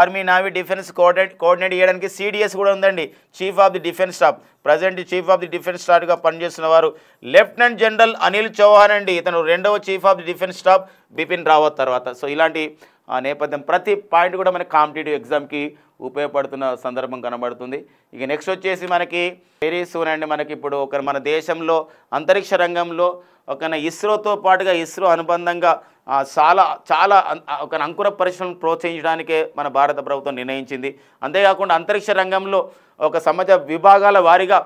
army navy defence coordinate coordinate చేయడానికి సిడిఎస్ కూడా ఉందండి chief of the defence staff present chief of the defence స్టాఫ్గా పనిచేస్తున్న వారు లెఫ్టినెంట్ జనరల్ అనిల్ చౌహాన్ అండి ఇతను రెండవ chief of the defence staff Bipin Rawat తర్వాత సో ఇలాంటి ఆ నేపథ్యం ప్రతి పాయింట్ కూడా మనకి కాంపిటేటివ్ ఎగ్జామ్కి ఉపయోగపడుతున్న సందర్భం కనబడుతుంది ఇక నెక్స్ట్ వచ్చేసి మనకి వెరీ సూన్ అండి మనకి ఇప్పుడు ఒక మన దేశంలో అంతరిక్ష రంగంలో ఒక ఇస్రోతో పాటుగా ఇస్రో అనుబంధంగా చాలా చాలా ఒక అంకుర పరిశ్రమను ప్రోత్సహించడానికే మన భారత ప్రభుత్వం నిర్ణయించింది అంతేకాకుండా అంతరిక్ష రంగంలో ఒక సమాజ విభాగాల వారీగా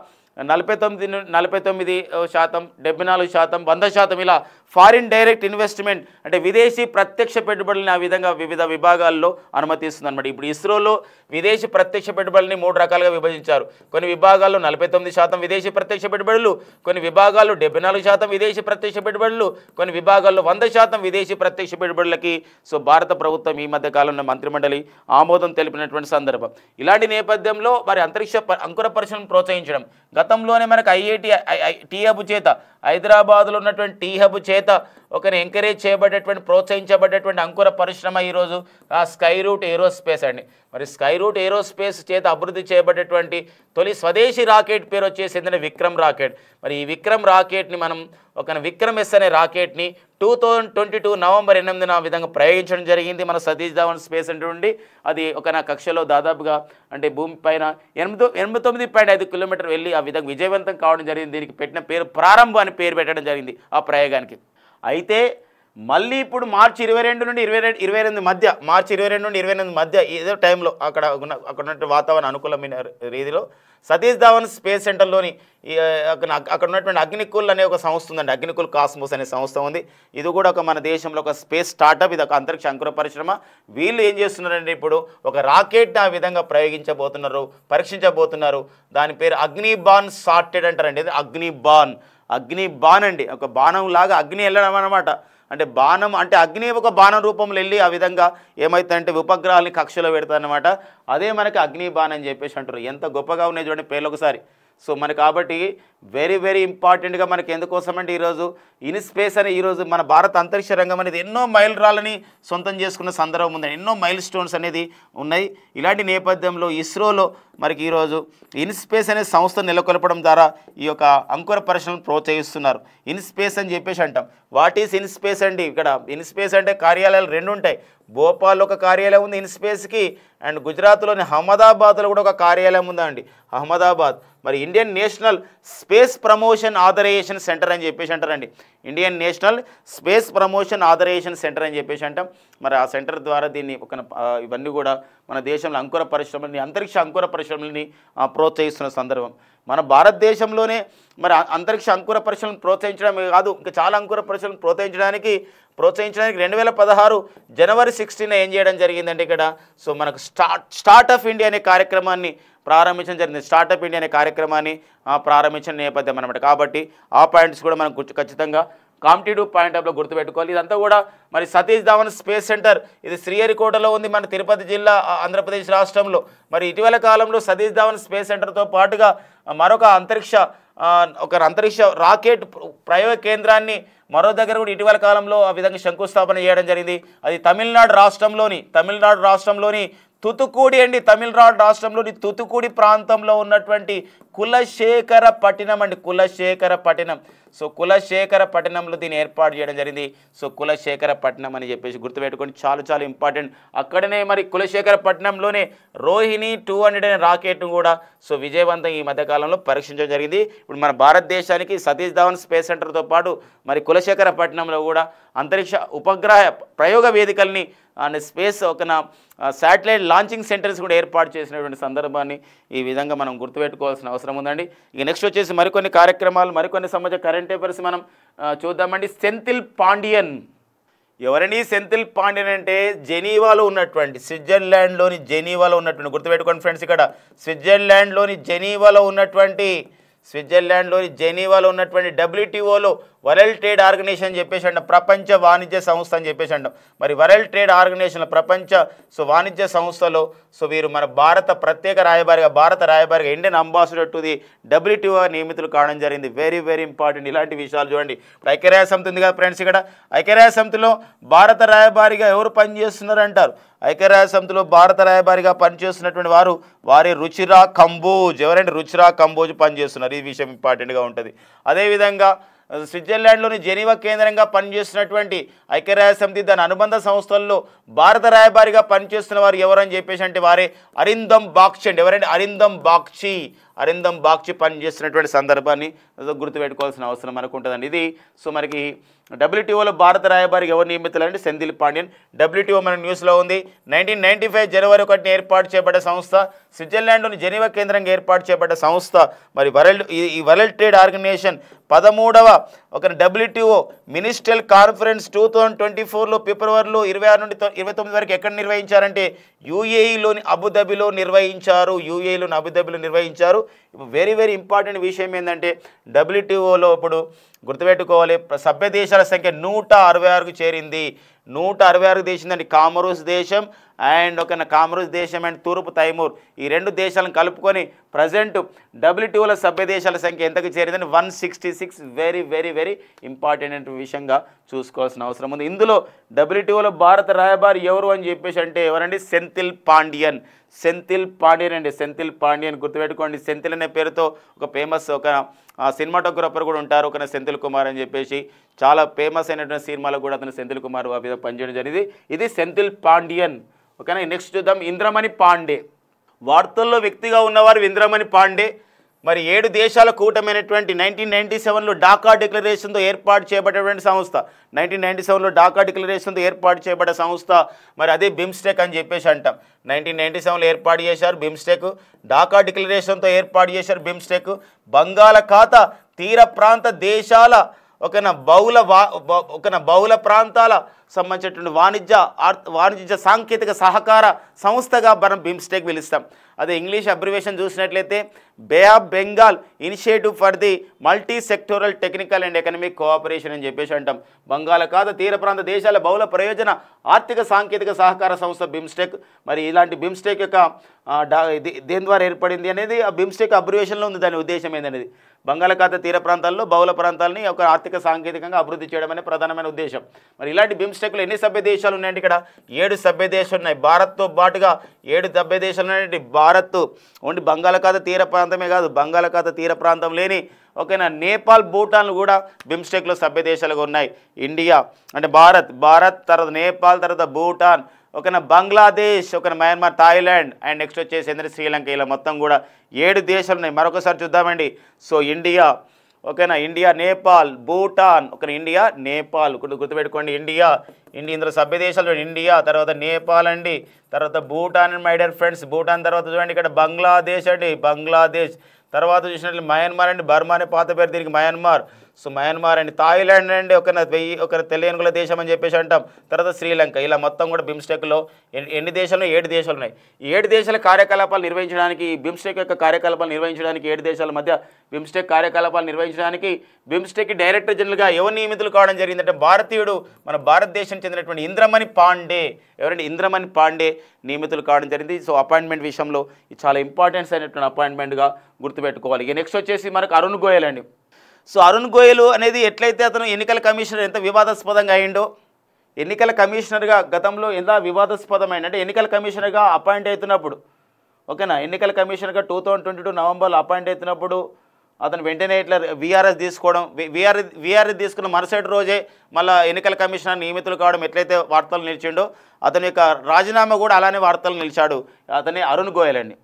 నలభై తొమ్మిది నలభై తొమ్మిది శాతం డెబ్బై నాలుగు శాతం వంద శాతం ఇలా ఫారిన్ డైరెక్ట్ ఇన్వెస్ట్మెంట్ అంటే విదేశీ ప్రత్యక్ష పెట్టుబడులను ఆ విధంగా వివిధ విభాగాల్లో అనుమతిస్తుంది అనమాట ఇప్పుడు ఇస్రోలో విదేశీ ప్రత్యక్ష పెట్టుబడులని మూడు రకాలుగా విభజించారు కొన్ని విభాగాల్లో నలభై తొమ్మిది శాతం విదేశీ ప్రత్యక్ష పెట్టుబడులు కొన్ని విభాగాల్లో డెబ్బై నాలుగు శాతం విదేశీ ప్రత్యక్ష పెట్టుబడులు కొన్ని విభాగాల్లో వంద శాతం విదేశీ ప్రత్యక్ష పెట్టుబడులకి సో భారత ప్రభుత్వం ఈ మధ్య కాలంలో మంత్రిమండలి ఆమోదం తెలిపినటువంటి సందర్భం ఇలాంటి నేపథ్యంలో వారి అంతరిక్ష అంకుర పరిశ్రమను ప్రోత్సహించడం గతంలోనే మనకు ఐఐటి టీ హబ్ చేత హైదరాబాద్లో ఉన్నటువంటి టీ హబ్ చేత ఒకరిని ఎంకరేజ్ చేయబడేటువంటి ప్రోత్సహించబడేటువంటి అంకుర పరిశ్రమ ఈరోజు ఆ స్కై రూట్ ఏరోస్పేస్ అండి మరి స్కై రూట్ ఏరోస్పేస్ చేత అభివృద్ధి చేయబడేటువంటి తొలి స్వదేశీ రాకెట్ పేరు వచ్చేసి ఏంటంటే విక్రమ్ రాకెట్ మరి ఈ విక్రమ్ రాకెట్ని మనం ఒక విక్రమ్ ఎస్ అనే రాకెట్ని two thousand twenty two November ఎనిమిదిన విధంగా ప్రయోగించడం జరిగింది మన సతీష్ ధావన్ స్పేస్ అంటుండి అది ఒక నా కక్షలో దాదాపుగా అంటే భూమి పైన ఎనిమిది తొమ్మిది పాయింట్ ఐదు కిలోమీటర్ వెళ్ళి ఆ విధంగా విజయవంతం కావడం జరిగింది దీనికి పెట్టిన పేరు ప్రారంభం అని పేరు పెట్టడం జరిగింది ఆ ప్రయోగానికి అయితే మళ్ళీ ఇప్పుడు మార్చి ఇరవై రెండు నుండి ఇరవై రెండు ఇరవై ఎనిమిది మధ్య మార్చి ఇరవై రెండు నుండి ఇరవై ఎనిమిది మధ్య ఏదో టైంలో అక్కడ అక్కడ ఉన్నట్టు వాతావరణ అనుకూలమైన రీతిలో సతీష్ ధావన్ స్పేస్ సెంటర్లోని అక్కడ ఉన్నటువంటి అగ్నికుల్ అనే ఒక సంస్థ ఉందండి అగ్నికుల్ కాస్మోస్ అనే సంస్థ ఉంది ఇది కూడా ఒక మన దేశంలో ఒక స్పేస్ స్టార్టప్ ఇది ఒక అంతరిక్ష అంకుర పరిశ్రమ వీళ్ళు ఏం చేస్తున్నారంటే ఇప్పుడు ఒక రాకెట్ ఆ విధంగా ప్రయోగించబోతున్నారు పరీక్షించబోతున్నారు దాని పేరు అగ్నిబాన్ సార్టెడ్ అంటారండి అగ్నిబాన్ అగ్ని బాన్ అండి ఒక బాణం లాగా అగ్ని వెళ్ళడం అనమాట అంటే బాణం అంటే అగ్ని ఒక బాణం రూపంలో వెళ్ళి ఆ విధంగా ఏమవుతుందంటే ఉపగ్రహాలని కక్షలో అనమాట అదే మనకి అగ్ని బాణం అని చెప్పేసి అంటారు ఎంత గొప్పగా ఉన్నాయి చూడండి పేర్లు ఒకసారి సో మనకు కాబట్టి వెరీ వెరీ ఇంపార్టెంట్గా మనకి ఎందుకోసం అంటే ఈరోజు ఇన్స్పేస్ అని ఈరోజు మన భారత అంతరిక్ష రంగం అనేది ఎన్నో మైల్ రాళ్ళని సొంతం చేసుకున్న సందర్భం ఉంది ఎన్నో మైల్ స్టోన్స్ అనేది ఉన్నాయి ఇలాంటి నేపథ్యంలో ఇస్రోలో మనకి ఈరోజు ఇన్స్పేస్ అనే సంస్థ నెలకొల్పడం ద్వారా ఈ యొక్క అంకుర పరిశ్రమను ప్రోత్సహిస్తున్నారు ఇన్స్పేస్ అని చెప్పేసి అంటాం వాట్ ఈస్ ఇన్స్పేస్ అండి ఇక్కడ ఇన్స్పేస్ అంటే కార్యాలయాలు రెండు ఉంటాయి భోపాల్ ఒక కార్యాలయం ఉంది ఇన్స్పేస్కి అండ్ గుజరాత్లోని అహ్మదాబాద్లో కూడా ఒక కార్యాలయం ఉందండి అహ్మదాబాద్ మరి Indian National Space Promotion Authorisation Centre అని చెప్పేసి అంటారండి Indian National Space Promotion Authorisation Centre అని చెప్పేసి అంటాం మరి ఆ సెంటర్ ద్వారా దీన్ని ఒక ఇవన్నీ కూడా మన దేశంలో అంకుర పరిశ్రమల్ని అంతరిక్ష అంకుర పరిశ్రమల్ని ప్రోత్సహిస్తున్న సందర్భం మన భారతదేశంలోనే మరి అంతరిక్ష అంకుర పరిశ్రమను ప్రోత్సహించడమే కాదు ఇంకా చాలా అంకుర పరిశ్రమను ప్రోత్సహించడానికి ప్రోత్సహించడానికి రెండు వేల పదహారు జనవరి సిక్స్టీన్ ఏం చేయడం జరిగిందండి ఇక్కడ సో మనకు స్టార్ట్ స్టార్టప్ ఇండియా అనే కార్యక్రమాన్ని ప్రారంభించడం జరిగింది స్టార్టప్ ఇండియా అనే కార్యక్రమాన్ని ప్రారంభించిన నేపథ్యం అనమాట కాబట్టి ఆ పాయింట్స్ కూడా మనం ఖచ్చితంగా కాంపిటేటివ్ పాయింట్ ఆఫ్లో గుర్తుపెట్టుకోవాలి ఇదంతా కూడా మరి సతీష్ ధావన్ స్పేస్ సెంటర్ ఇది శ్రీహరికోటలో ఉంది మన తిరుపతి జిల్లా ఆంధ్రప్రదేశ్ రాష్ట్రంలో మరి ఇటీవల కాలంలో సతీష్ ధావన్ స్పేస్ సెంటర్తో పాటుగా మరొక అంతరిక్ష ఒక అంతరిక్ష రాకెట్ ప్రయోగ కేంద్రాన్ని మరో దగ్గర కూడా ఇటీవల కాలంలో ఆ విధంగా శంకుస్థాపన చేయడం జరిగింది అది తమిళనాడు రాష్ట్రంలోని తమిళనాడు రాష్ట్రంలోని తుతుకూడి అండి తమిళనాడు రాష్ట్రంలోని తుతుకూడి ప్రాంతంలో ఉన్నటువంటి కులశేఖర పట్టణం అండి కులశేఖర పట్టణం సో కులశేఖర పట్టణంలో దీన్ని ఏర్పాటు చేయడం జరిగింది సో కులశేఖర పట్టణం అని చెప్పేసి గుర్తుపెట్టుకోండి చాలా చాలా ఇంపార్టెంట్ అక్కడనే మరి కులశేఖర పట్టణంలోనే రోహిణి టూ హండ్రెడ్ అనే రాకెట్ను కూడా సో విజయవంతం ఈ మధ్యకాలంలో పరీక్షించడం జరిగింది ఇప్పుడు మన భారతదేశానికి సతీష్ ధావన్ స్పేస్ సెంటర్తో పాటు మరి కులశేఖర పట్టణంలో కూడా అంతరిక్ష ఉపగ్రహ ప్రయోగ వేదికల్ని అండ్ స్పేస్ ఒక శాటిలైట్ లాంచింగ్ సెంటర్స్ కూడా ఏర్పాటు చేసినటువంటి సందర్భాన్ని ఈ విధంగా మనం గుర్తుపెట్టుకోవాల్సిన అవసరం ఉందండి ఇక నెక్స్ట్ వచ్చేసి మరికొన్ని కార్యక్రమాలు మరికొన్ని సంబంధించిన కరెంట్ అఫేర్స్ మనం చూద్దామండి సెంతిల్ పాండియన్ ఎవరని సెంతిల్ పాండ్యన్ అంటే జెనీవాలో ఉన్నటువంటి స్విట్జర్లాండ్లోని జెనీవాలో ఉన్నటువంటి గుర్తుపెట్టుకోండి ఫ్రెండ్స్ ఇక్కడ స్విట్జర్లాండ్లోని జెనీవాలో ఉన్నటువంటి స్విట్జర్లాండ్లోని జెనీవాలో ఉన్నటువంటి డబ్ల్యూటీఓలో వరల్డ్ ట్రేడ్ ఆర్గనైజేషన్ అని చెప్పేసి అంట ప్రపంచ వాణిజ్య సంస్థ అని చెప్పేసి అంట మరి వరల్డ్ ట్రేడ్ ఆర్గనైజేషన్ ప్రపంచ సో వాణిజ్య సంస్థలో సో వీరు మన భారత ప్రత్యేక రాయబారిగా భారత రాయబారిగా Indian ambassador to the WTO నియమితులు కావడం జరిగింది వెరీ వెరీ ఇంపార్టెంట్ ఇలాంటి విషయాలు చూడండి ఇప్పుడు ఐక్యరాజ్య సమితి ఉంది కదా ఫ్రెండ్స్ ఇక్కడ ఐక్యరాజ్య సమితిలో భారత రాయబారిగా ఎవరు పనిచేస్తున్నారు అంటారు ఐక్యరాజ్య సమితిలో భారత రాయబారిగా పనిచేస్తున్నటువంటి వారు వారి రుచిరా కంబోజ్ ఎవరంటే రుచిరా కంబోజ్ పనిచేస్తున్నారు ఈ విషయం ఇంపార్టెంట్గా ఉంటుంది అదేవిధంగా స్విట్జర్లాండ్లోని జెనీవా కేంద్రంగా పనిచేస్తున్నటువంటి ఐక్యరాజ్య సమితి దాని అనుబంధ సంస్థల్లో భారత రాయబారిగా పనిచేస్తున్న వారు ఎవరని చెప్పేసి అంటే వారే అరిందం బాక్షి అండి ఎవరంటే అరిందం బాక్షి అరిందం బాగ్చి పని చేస్తున్నటువంటి సందర్భాన్ని గుర్తుపెట్టుకోవాల్సిన అవసరం మనకు ఉంటుందండి ఇది సో మనకి డబ్ల్యూటీఓలో భారత రాయబారికి ఎవరు నియమితులండి సెందిల్ పాండ్యన్ డబ్ల్యూటీఓ మన న్యూస్లో ఉంది నైన్టీన్ నైన్టీ ఫైవ్ జనవరి ఒకటిని ఏర్పాటు చేయబడ్డ సంస్థ స్విట్జర్లాండ్లోని జెనీవా కేంద్రంగా ఏర్పాటు చేయబడ్డ సంస్థ మరి వరల్డ్ ఈ వరల్డ్ ట్రేడ్ ఆర్గనైజేషన్ పదమూడవ ఒక WTO ministerial conference two thousand twenty ఫోర్లో ఫిబ్రవరిలో ఇరవై ఆరు నుండి ఇరవై తొమ్మిది వరకు ఎక్కడ నిర్వహించారంటే యూఏఈలోని e అబుదాబిలో నిర్వహించారు యూఏఈలోని e అబుదాబిలో నిర్వహించారు వెరీ వెరీ ఇంపార్టెంట్ విషయం ఏంటంటే డబ్ల్యూటీఓలో ఇప్పుడు గుర్తుపెట్టుకోవాలి సభ్య దేశాల సంఖ్య నూట అరవై ఆరుకు చేరింది నూట అరవై ఆరుకు దాన్ని కామరూస్ దేశం అండ్ ఒక కామరూజ్ దేశం అండ్ తూర్పు తైమూర్ ఈ రెండు దేశాలను కలుపుకొని ప్రజెంట్ డబ్ల్యూటీఓలో సభ్య దేశాల సంఖ్య ఎంతకు చేరిందని one sixty six very very very important విషయంగా చూసుకోవాల్సిన అవసరం ఉంది ఇందులో డబ్ల్యూటీఓలో భారత రాయబారి ఎవరు అని చెప్పేసి అంటే ఎవరండి సెంతిల్ పాండియన్ సెంతిల్ పాండియన్ అండి సెంతిల్ పాండియన్ గుర్తుపెట్టుకోండి సెంతిల్ అనే పేరుతో ఒక ఫేమస్ ఒక సినిమాటోగ్రాఫర్ కూడా ఉంటారు ఒక సెంతిల్ కుమార్ అని చెప్పేసి చాలా ఫేమస్ అయినటువంటి సినిమాలో కూడా అతను సెంతిల్ కుమార్ పనిచేయడం జరిగింది ఇది సెంతిల్ పాండియన్ ఓకేనా నెక్స్ట్ చూద్దాం ఇంద్రమణి పాండే వార్తల్లో వ్యక్తిగా ఉన్నవారు ఇంద్రమణి పాండే మరి ఏడు దేశాల కూటమైనటువంటి నైన్టీన్ నైన్టీ సెవెన్లో ఢాకా డిక్లరేషన్తో ఏర్పాటు చేయబడేటువంటి సంస్థ నైన్టీన్ నైన్టీ సెవెన్లో ఢాకా డిక్లరేషన్తో ఏర్పాటు చేయబడ్డ సంస్థ మరి అదే బిమ్స్టెక్ అని చెప్పేసి అంటాం నైన్టీన్ నైన్టీ సెవెన్లో ఏర్పాటు చేశారు బిమ్స్టెక్ ఢాకా డిక్లరేషన్తో ఏర్పాటు చేశారు బిమ్స్టెక్ బంగాళాఖాత తీర ప్రాంత దేశాల ఒకన బహుళ ఒకన బహుళ ప్రాంతాల సంబంధించినటువంటి వాణిజ్య వాణిజ్య సాంకేతిక సహకార సంస్థగా మనం బిమ్స్టెక్ పిలుస్తాం అదే ఇంగ్లీష్ అబ్రివేషన్ చూసినట్లయితే bay of Bengal initiative for the multi sectoral technical and economic cooperation అని చెప్పేసి అంటాం బంగాళాఖాత తీర ప్రాంత దేశాల బహుళ ప్రయోజన ఆర్థిక సాంకేతిక సహకార సంస్థ బిమ్స్టెక్ మరి ఇలాంటి బిమ్స్టెక్ యొక్క దేని ద్వారా ఏర్పడింది అనేది ఆ బిమ్స్టెక్ అబ్రివేషన్లో ఉంది దాని ఉద్దేశం ఏంటనేది బంగాళాఖాత తీర ప్రాంతాల్లో బహుళ ప్రాంతాలని ఒక ఆర్థిక సాంకేతికంగా అభివృద్ధి చేయడం అనే ప్రధానమైన ఉద్దేశం మరి ఇలాంటి బిమ్స్టెక్లు ఎన్ని సభ్య దేశాలు ఉన్నాయండి ఇక్కడ ఏడు సభ్య దేశాలు ఉన్నాయి భారత్తో పాటుగా ఏడు సభ్య దేశాలు ఉన్నాయండి భారత్ ఓన్లీ బంగాళాఖాత తీర ప్రాంతమే కాదు బంగాళాఖాత తీర ప్రాంతం లేని ఓకేనా నేపాల్ భూటాన్లు కూడా బిమ్స్టెక్లో సభ్య దేశాలుగా ఉన్నాయి ఇండియా అంటే భారత్ భారత్ తర్వాత నేపాల్ తర్వాత భూటాన్ ఒకన బంగ్లాదేశ్ ఒకన మయన్మార్ థాయిలాండ్ అండ్ నెక్స్ట్ వచ్చేసి ఏంటంటే శ్రీలంక ఇలా మొత్తం కూడా ఏడు దేశాలు ఉన్నాయి మరొకసారి చూద్దామండి సో ఇండియా ఓకేనా ఇండియా నేపాల్ భూటాన్ ఒక ఇండియా నేపాల్ గుర్తుపెట్టుకోండి ఇండియా ఇండియా ఇందులో సభ్య దేశాలు ఇండియా తర్వాత నేపాల్ అండి తర్వాత Bhutan and my dear friends Bhutan తర్వాత చూడండి ఇక్కడ బంగ్లాదేశ్ అండి బంగ్లాదేశ్ తర్వాత చూసినట్లు మయన్మార్ అండి బర్మా అనే పాత పేరు దీనికి Myanmar so Myanmar and Thailand అండి ఒక వెయ్యి ఒక తెలియనుగుల దేశం అని చెప్పేసి అంటాం తర్వాత శ్రీలంక ఇలా మొత్తం కూడా బిమ్స్టెక్లో ఎన్ని దేశాలు ఏడు దేశాలు ఉన్నాయి ఏడు దేశాల కార్యకలాపాలు నిర్వహించడానికి బిమ్స్టెక్ యొక్క కార్యకలాపాలు నిర్వహించడానికి ఏడు దేశాల మధ్య బిమ్స్టెక్ కార్యకలాపాలు నిర్వహించడానికి బిమ్స్టెక్ డైరెక్టర్ జనరల్గా ఎవరు నియమితులు కావడం జరిగిందంటే భారతీయుడు మన భారతదేశం చెందినటువంటి ఇంద్రమణి పాండే ఎవరంటే ఇంద్రమణి పాండే నియమితులు కావడం జరిగింది సో అపాయింట్మెంట్ విషయంలో చాలా ఇంపార్టెన్స్ అయినటువంటి అపాయింట్మెంట్గా గుర్తుపెట్టుకోవాలి ఇక నెక్స్ట్ వచ్చేసి మనకు అరుణ్ గోయల్ అండి సో అరుణ్ గోయల్ అనేది ఎట్లయితే అతను ఎన్నికల కమిషనర్ ఎంత వివాదాస్పదంగా అయిండో ఎన్నికల కమిషనర్గా గతంలో ఎలా వివాదాస్పదమైన అంటే ఎన్నికల కమిషనర్గా అపాయింట్ అవుతున్నప్పుడు ఓకేనా ఎన్నికల కమిషనర్గా టూ థౌజండ్ ట్వంటీ టూ నవంబర్లో అపాయింట్ అవుతున్నప్పుడు అతను వెంటనే ఇట్లా వీఆర్ఎస్ తీసుకోవడం వీఆర్ వీఆర్ఎస్ తీసుకున్న మరుసటి రోజే మళ్ళీ ఎన్నికల కమిషనర్ నియమితులు కావడం ఎట్లయితే వార్తలు నిలిచిండో అతని యొక్క రాజీనామా కూడా అలానే వార్తలు నిలిచాడు అతని అరుణ్ గోయల్ అండి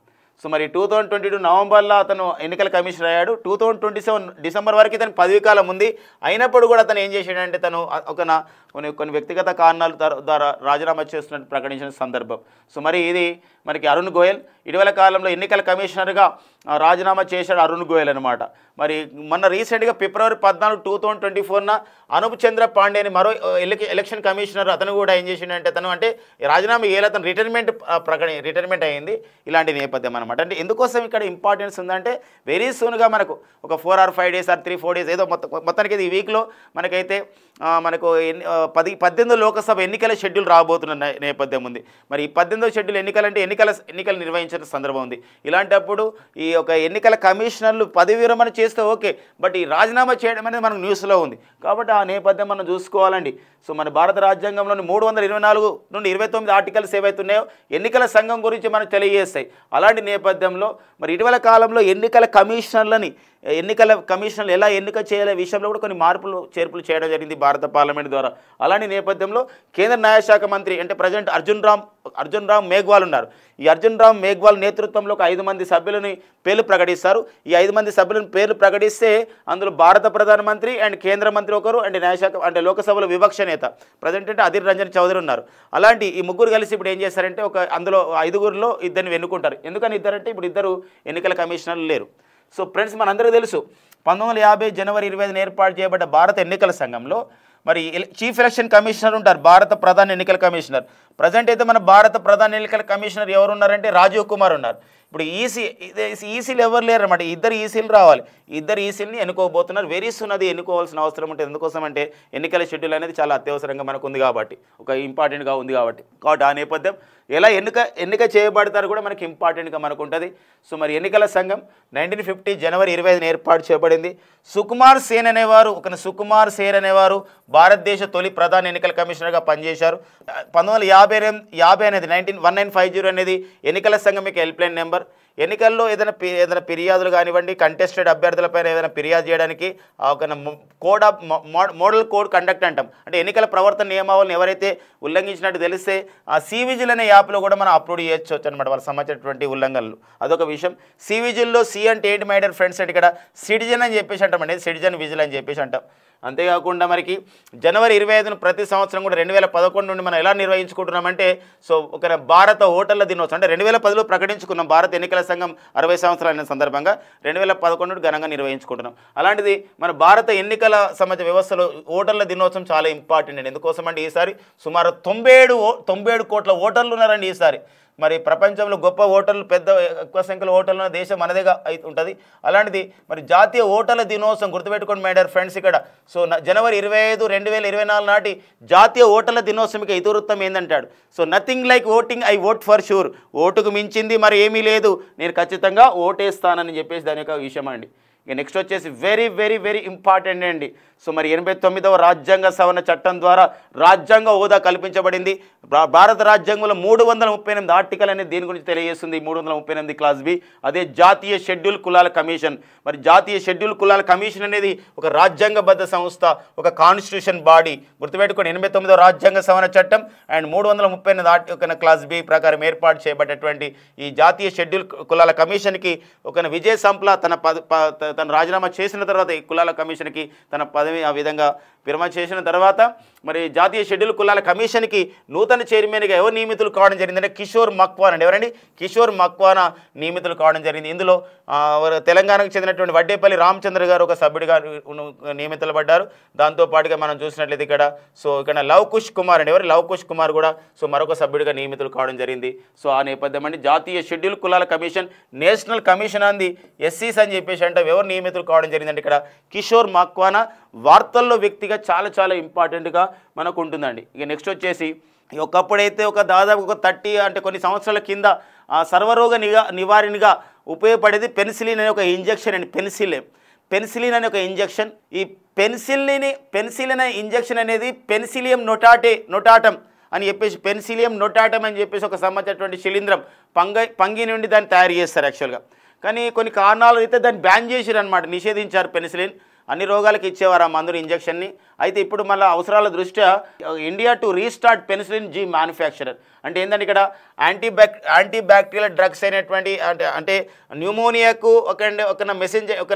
సో మరి టూ థౌజండ్ ట్వంటీ టూ నవంబర్లో అతను ఎన్నికల కమిషనర్ అయ్యాడు two thousand twenty seven December వరకు ఇతను పదవి కాలం ఉంది అయినప్పుడు కూడా అతను ఏం చేశాడంటే తను ఒక కొన్ని కొన్ని వ్యక్తిగత కారణాల ద్వారా రాజీనామా చేస్తున్నట్టు ప్రకటించిన సందర్భం సో మరి ఇది మనకి అరుణ్ గోయల్ ఇటీవల కాలంలో ఎన్నికల కమిషనర్గా రాజీనామా చేశాడు అరుణ్ గోయల్ అనమాట మరి మొన్న రీసెంట్గా ఫిబ్రవరి పద్నాలుగు టూ థౌజండ్ ట్వంటీ ఫోర్న అనుప్ చంద్ర పాండే అని మరో ఎలక్షన్ కమిషనర్ అతను కూడా ఏం చేసిండంటే అతను అంటే రాజీనామా ఏళ్ళు అతను రిటైర్మెంట్ ప్రకటి రిటైర్మెంట్ అయ్యింది ఇలాంటి నేపథ్యం అనమాట అంటే ఎందుకోసం ఇక్కడ ఇంపార్టెన్స్ ఉందంటే వెరీ సూన్గా మనకు ఒక four or five days or three four days ఏదో మొత్తం మొత్తానికి ఈ వీక్లో మనకైతే మనకు ఎన్ని పది పద్దెనిమిది లోకసభ ఎన్నికల షెడ్యూల్ రాబోతున్న నేపథ్యం ఉంది మరి ఈ పద్దెనిమిదో షెడ్యూల్ ఎన్నికలంటే ఎన్నికల ఎన్నికలు నిర్వహించిన సందర్భం ఉంది ఇలాంటప్పుడు ఈ యొక్క ఎన్నికల కమిషనర్లు పదవి విరమణ చేస్తే ఓకే బట్ ఈ రాజీనామా చేయడం అనేది మనకు న్యూస్లో ఉంది కాబట్టి ఆ నేపథ్యం మనం చూసుకోవాలండి సో మన భారత రాజ్యాంగంలోని మూడు వందల ఇరవై నాలుగు నుండి ఇరవై తొమ్మిది ఆర్టికల్స్ ఏవైతున్నాయో ఎన్నికల సంఘం గురించి మనకు తెలియజేస్తాయి అలాంటి నేపథ్యంలో మరి ఇటీవల కాలంలో ఎన్నికల కమిషనర్లని ఎన్నికల కమిషన్లు ఎలా ఎన్నిక చేయాలే విషయంలో కూడా కొన్ని మార్పులు చేర్పులు చేయడం జరిగింది భారత పార్లమెంట్ ద్వారా అలాంటి నేపథ్యంలో కేంద్ర న్యాయశాఖ మంత్రి అంటే ప్రజెంట్ అర్జున్ రామ్ అర్జున్ రామ్ మేఘ్వాల్ ఉన్నారు ఈ అర్జున్ రామ్ మేఘ్వాల్ నేతృత్వంలో ఒక ఐదు మంది సభ్యులని పేర్లు ప్రకటిస్తారు ఈ ఐదు మంది సభ్యులను పేర్లు ప్రకటిస్తే అందులో భారత ప్రధానమంత్రి అండ్ కేంద్ర మంత్రి ఒకరు అండ్ న్యాయశాఖ అంటే లోకసభలో వివక్ష నేత ప్రజెంట్ అంటే అధిర్ రంజన్ చౌదరి ఉన్నారు అలాంటి ఈ ముగ్గురు కలిసి ఇప్పుడు ఏం చేస్తారంటే ఒక అందులో ఐదుగురులో ఇద్దరిని ఎన్నుకుంటారు ఎందుకని ఇద్దరంటే ఇప్పుడు ఇద్దరు ఎన్నికల కమిషనర్లు లేరు సో ఫ్రెండ్స్ మనందరికీ తెలుసు పంతొమ్మిది యాభై జనవరి ఇరవై ఐదున ఏర్పాటు చేయబడ్డ భారత ఎన్నికల సంఘంలో మరి చీఫ్ ఎలక్షన్ కమిషనర్ ఉంటారు భారత ప్రధాన ఎన్నికల కమిషనర్ ప్రజెంట్ అయితే మన భారత ప్రధాన ఎన్నికల కమిషనర్ ఎవరున్నారంటే రాజీవ్ కుమార్ ఉన్నారు ఇప్పుడు ఈసీ ఈసీలు ఎవరు లేరు అనమాట ఇద్దరు ఈసీలు రావాలి ఇద్దరు ఈసీలని ఎన్నుకోబోతున్నారు వెరీ సున్ అది ఎన్నుకోవాల్సిన అవసరం ఉంటుంది ఎందుకోసం అంటే ఎన్నికల షెడ్యూల్ అనేది చాలా అత్యవసరంగా మనకు ఉంది కాబట్టి ఒక ఇంపార్టెంట్గా ఉంది కాబట్టి కాబట్టి ఆ నేపథ్యం ఎలా ఎన్నిక ఎన్నిక చేయబడతారు కూడా మనకి ఇంపార్టెంట్గా మనకు ఉంటుంది సో మరి ఎన్నికల సంఘం నైన్టీన్ ఫిఫ్టీ జనవరి ఇరవై ఐదున ఏర్పాటు చేయబడింది సుకుమార్ సేన్ అనేవారు ఒక సుకుమార్ సేన్ అనేవారు భారతదేశ తొలి ప్రధాన ఎన్నికల కమిషనర్గా పనిచేశారు పంతొమ్మిది వందల యాభై అనేది nineteen one nine five zero అనేది ఎన్నికల సంఘం యొక్క హెల్ప్లైన్ నెంబర్ ఫర్ ఎన్నికల్లో ఏదైనా ఏదైనా ఫిర్యాదులు కానివ్వండి కంటెస్టెడ్ అభ్యర్థులపైన ఏదైనా ఫిర్యాదు చేయడానికి ఒక code of model code conduct అంటాం అంటే ఎన్నికల ప్రవర్తన నియమావళిని ఎవరైతే ఉల్లంఘించినట్టు తెలిస్తే ఆ సివిజిల్ అనే యాప్లో కూడా మనం అప్లోడ్ చేయొచ్చు అనమాట వాళ్ళకి సంబంధించినటువంటి ఉల్లంఘనలు అదొక విషయం సివిజిల్లో సి అంటే ఏంటి మైడర్ ఫ్రెండ్స్ అంటే ఇక్కడ సిటిజన్ అని చెప్పేసి అంటాం అండి సిటిజన్ విజిల్ అని చెప్పేసి అంటాం అంతేకాకుండా మనకి జనవరి ఇరవై ఐదును ప్రతి సంవత్సరం కూడా రెండు వేల పదకొండు నుండి మనం ఎలా నిర్వహించుకుంటున్నామంటే సో ఒక భారత ఓటర్ల దినోత్సవం అంటే రెండు వేల పదిలో ప్రకటించుకున్నాం భారత ఎన్నికల సంఘం అరవై సంవత్సరాలైన సందర్భంగా రెండు వేల పదకొండు ఘనంగా నిర్వహించుకుంటున్నాం అలాంటిది మన భారత ఎన్నికల సమాజ వ్యవస్థలో ఓటర్ల దినోత్సవం చాలా ఇంపార్టెంట్ అండి ఎందుకోసం ఈసారి సుమారు తొంభై తొంభై ఏడు కోట్ల ఓటర్లు ఉన్నారండి ఈసారి మరి ప్రపంచంలో గొప్ప ఓటర్లు పెద్ద ఎక్కువ సంఖ్యలో ఓటర్లు దేశం మనదేగా ఉంటుంది అలాంటిది మరి జాతీయ ఓటర్ల దినోత్సవం గుర్తుపెట్టుకోండి మేడర్ ఫ్రెండ్స్ ఇక్కడ సో జనవరి ఇరవై ఐదు రెండు వేల ఇరవై నాలుగు నాటి జాతీయ ఓటర్ల దినోత్సవంకి ఇతివృత్తం ఏంటంటాడు so nothing like voting I vote for sure ఓటుకు మించింది మరి ఏమీ లేదు నేను ఖచ్చితంగా ఓటేస్తానని చెప్పేసి దాని యొక్క విషయం అండి ఇక నెక్స్ట్ వచ్చేసి వెరీ వెరీ వెరీ ఇంపార్టెంట్ అండి సో మరి ఎనభై తొమ్మిదవ రాజ్యాంగ సవరణ చట్టం ద్వారా రాజ్యాంగ హోదా కల్పించబడింది భారత రాజ్యాంగంలో మూడు వందల ముప్పై ఎనిమిది ఆర్టికల్ అనేది దీని గురించి తెలియజేస్తుంది మూడు వందల ముప్పై ఎనిమిది క్లాస్ బి అదే జాతీయ షెడ్యూల్ కులాల కమిషన్ మరి జాతీయ షెడ్యూల్ కులాల కమిషన్ అనేది ఒక రాజ్యాంగబద్ధ సంస్థ ఒక కాన్స్టిట్యూషన్ బాడీ గుర్తుపెట్టుకోండి ఎనభై తొమ్మిదవ రాజ్యాంగ సవరణ చట్టం అండ్ మూడు వందల ముప్పై ఎనిమిది ఆర్టికల్ క్లాస్ బి ప్రకారం ఏర్పాటు చేయబడ్డటువంటి ఈ జాతీయ షెడ్యూల్ కులాల కమిషన్కి ఒక విజయ సంప్లా తన తను రాజీనామా చేసిన తర్వాత ఈ కులాల కమిషన్కి తన పదవి ఆ విధంగా విరమణ చేసిన తర్వాత మరి జాతీయ షెడ్యూల్ కులాల కమిషన్కి నూతన చైర్మన్గా ఎవరు నియమితులు కావడం జరిగిందంటే కిషోర్ మక్వాన్ అండి ఎవరండి కిషోర్ మక్వానా నియమితులు కావడం జరిగింది ఇందులో తెలంగాణకు చెందినటువంటి వడ్డేపల్లి రామచంద్ర గారు ఒక సభ్యుడిగా నియమితులు పడ్డారు దాంతోపాటుగా మనం చూసినట్లయితే ఇక్కడ సో ఇక్కడ లవ్ కుష్ కుమార్ అండి ఎవరు లవ్ కుష్ కుమార్ కూడా సో మరొక సభ్యుడిగా నియమితులు కావడం జరిగింది సో ఆ నేపథ్యం అండి జాతీయ షెడ్యూల్ కులాల కమిషన్ నేషనల్ కమిషన్ అంది ఎస్సీస్ అని చెప్పేసి అంటే ఎవరు నియమితులు కావడం జరిగిందండి ఇక్కడ కిషోర్ మక్వానా వార్తల్లో వ్యక్తి ఇదిగా చాలా చాలా ఇంపార్టెంట్గా మనకు ఉంటుందండి ఇక నెక్స్ట్ వచ్చేసి ఒకప్పుడైతే ఒక దాదాపు ఒక థర్టీ అంటే కొన్ని సంవత్సరాల కింద సర్వరోగ నిగా నివారణగా ఉపయోగపడేది పెన్సిలిన్ అనే ఒక ఇంజెక్షన్ అండి పెన్సిలిన్ పెన్సిలిన్ అనే ఒక ఇంజెక్షన్ ఈ పెన్సిలిని పెన్సిలిన్ అనే ఇంజెక్షన్ అనేది పెన్సిలియం నొటాటే నొటాటం అని చెప్పేసి పెన్సిలియం నొటాటం అని చెప్పేసి ఒక సంబంధించినటువంటి శిలీంద్రం పంగ పంగి నుండి దాన్ని తయారు చేస్తారు యాక్చువల్గా కానీ కొన్ని కారణాలు అయితే దాన్ని బ్యాన్ చేసిరనమాట నిషేధించారు పెన్సిలిన్ అన్ని రోగాలకు ఇచ్చేవారు ఆ మందులు ఇంజక్షన్ని అయితే ఇప్పుడు మళ్ళీ అవసరాల దృష్ట్యా India to restart penicillin G manufacturer అంటే ఏంటంటే ఇక్కడ యాంటీబ్యాక్ యాంటీబ్యాక్టీరియల్ డ్రగ్స్ అయినటువంటి అంటే అంటే న్యూమోనియాకు ఒక అండ్ ఒక మెసెంజ్ ఒక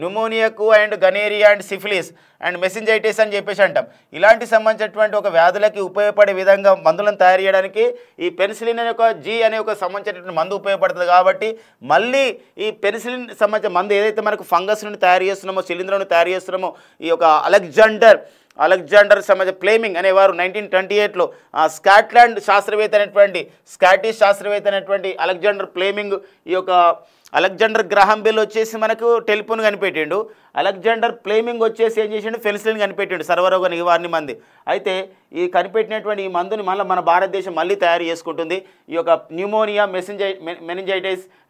న్యూమోనియాకు and gonorrhoea and syphilis and meningitis అని చెప్పేసి అంటాం ఇలాంటి సంబంధించినటువంటి ఒక వ్యాధులకి ఉపయోగపడే విధంగా మందులను తయారు చేయడానికి ఈ పెన్సిలిన్ అనే ఒక జీ అనే ఒక సంబంధించినటువంటి మందు ఉపయోగపడుతుంది కాబట్టి మళ్ళీ ఈ పెన్సిలిన్ సంబంధించిన మందు ఏదైతే మనకు ఫంగస్ నుండి తయారు చేస్తున్నామో నుండి తయారు చేస్తున్నామో ఈ యొక్క అలెగ్జాండర్ అలెగ్జాండర్ సమాజ ప్లేమింగ్ అనేవారు నైన్టీన్ ట్వంటీ ఎయిట్లో స్కాట్లాండ్ శాస్త్రవేత్త అనేటువంటి స్కాటిష్ శాస్త్రవేత్త అనేటువంటి అలెగ్జాండర్ ప్లేమింగ్ ఈ యొక్క అలెగ్జాండర్ గ్రహం బిల్ వచ్చేసి మనకు టెలిఫోన్ కనిపెట్టిండు అలెగ్జాండర్ ప్లేమింగ్ వచ్చేసి ఏం చేసిండు ఫెన్సిలిన్ కనిపెట్టిండు సర్వరోగ నివారణ మంది అయితే ఈ కనిపెట్టినటువంటి ఈ మందుని మళ్ళీ మన భారతదేశం మళ్ళీ తయారు చేసుకుంటుంది ఈ యొక్క న్యూమోనియా మెసింజై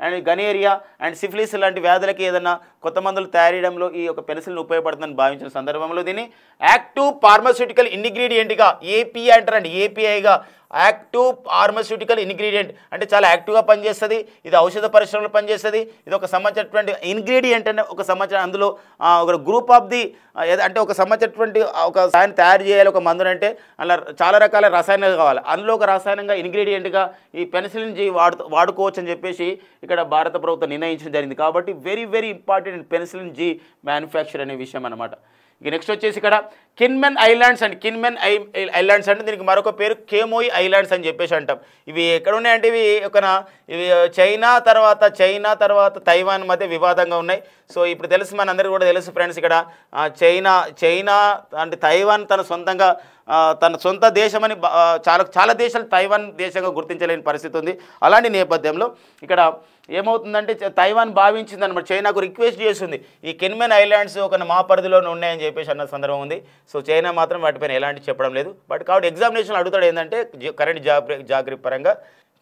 అండ్ గనేరియా అండ్ సిఫిలిస్ లాంటి వ్యాధులకి ఏదైనా కొత్త మందులు తయారీయడంలో ఈ యొక్క పెన్సిల్ని ఉపయోగపడుతుందని భావించిన సందర్భంలో దీన్ని యాక్టివ్ ఫార్మస్యూటికల్ ఇంగ్రీడియంట్గా ఏపీ అంటారండి ఏపీఐగా యాక్టివ్ ఫార్మస్యూటికల్ ఇంగ్రీడియంట్ అంటే చాలా యాక్టివ్గా పనిచేస్తుంది ఇది ఔషధ పరిశ్రమలో పనిచేస్తుంది ఇది ఒక సంబంధించినటువంటి ఇంగ్రీడియంట్ అనే ఒక సంబంధించిన అందులో ఒక గ్రూప్ ఆఫ్ ది అంటే ఒక సంబంధించినటువంటి ఒక సాయం తయారు చేయాలి ఒక మందునంటే అలా చాలా రకాల రసాయనాలు కావాలి అందులో ఒక రసాయనంగా ఇంగ్రీడియంట్గా ఈ పెన్సిలిన్ వాడు వాడుకోవచ్చు అని చెప్పేసి ఇక్కడ భారత ప్రభుత్వం నిర్ణయించడం జరిగింది కాబట్టి very very important penicillin G manufacture అనే విషయం అనమాట ఇక నెక్స్ట్ వచ్చేసి ఇక్కడ Kinmen islands and Kinmen I islands అంటే దీనికి మరొక పేరు కేమోయి ఐలాండ్స్ అని చెప్పేసి అంటాం ఇవి ఎక్కడ ఉన్నాయంటే ఇవి ఒక ఇవి చైనా తర్వాత చైనా తర్వాత తైవాన్ మధ్య వివాదంగా ఉన్నాయి సో ఇప్పుడు తెలుసు మనందరికీ కూడా తెలుసు ఫ్రెండ్స్ ఇక్కడ చైనా చైనా అంటే తైవాన్ తన సొంతంగా తన సొంత దేశమని చాలా చాలా దేశాలు తైవాన్ దేశంగా గుర్తించలేని పరిస్థితి ఉంది అలాంటి నేపథ్యంలో ఇక్కడ ఏమవుతుందంటే తైవాన్ భావించింది అనమాట చైనాకు రిక్వెస్ట్ చేస్తుంది ఈ కెన్మెన్ ఐలాండ్స్ ఒక మా పరిధిలోనే ఉన్నాయని చెప్పేసి అన్న సందర్భం ఉంది సో చైనా మాత్రం వాటిపైన ఎలాంటి చెప్పడం లేదు బట్ కాబట్టి ఎగ్జామినేషన్ అడుగుతాడు ఏంటంటే కరెంట్ జాగ్రత్త జాగ్రత్త పరంగా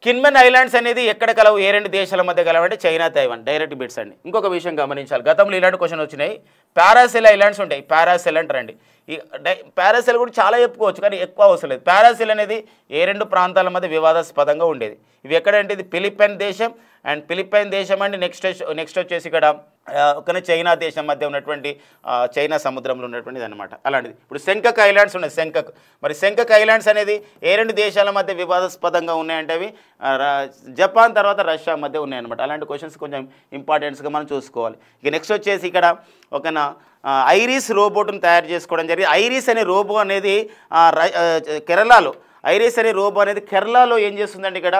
కిన్మెన్ ఐలాండ్స్ అనేది ఎక్కడ కలవు ఏ రెండు దేశాల మధ్య కలవంటే చైనా తైవాన్ డైరెక్ట్ బిట్స్ అండి ఇంకొక విషయం గమనించాలి గతంలో ఇలాంటి క్వశ్చన్ వచ్చినాయి పారాసెల్ ఐలాండ్స్ ఉంటాయి పారాసెల్ అంటారండి ఈ పారాసెల్ కూడా చాలా చెప్పుకోవచ్చు కానీ ఎక్కువ అవసరం లేదు పారాసెల్ అనేది ఏ రెండు ప్రాంతాల మధ్య వివాదాస్పదంగా ఉండేది ఇవి ఎక్కడంటే ఇది ఫిలిప్పైన్ దేశం అండ్ ఫిలిప్పైన్ దేశం అండి నెక్స్ట్ నెక్స్ట్ వచ్చేసి ఇక్కడ ఒకనే చైనా దేశం మధ్య ఉన్నటువంటి చైనా సముద్రంలో ఉన్నటువంటిది అనమాట అలాంటిది ఇప్పుడు శంకక్ ఐలాండ్స్ ఉన్నాయి శంకక్ మరి శంకక్ ఐలాండ్స్ అనేది ఏ రెండు దేశాల మధ్య వివాదాస్పదంగా ఉన్నాయంటే అవి జపాన్ తర్వాత రష్యా మధ్య ఉన్నాయన్నమాట అలాంటి క్వశ్చన్స్ కొంచెం ఇంపార్టెంట్స్గా మనం చూసుకోవాలి ఇక నెక్స్ట్ వచ్చేసి ఇక్కడ ఒక ఐరిస్ రోబోట్ను తయారు చేసుకోవడం జరిగింది ఐరిస్ అనే రోబో అనేది కేరళలో ఐరిస్ అనే రోబో అనేది కేరళలో ఏం చేస్తుందండి ఇక్కడ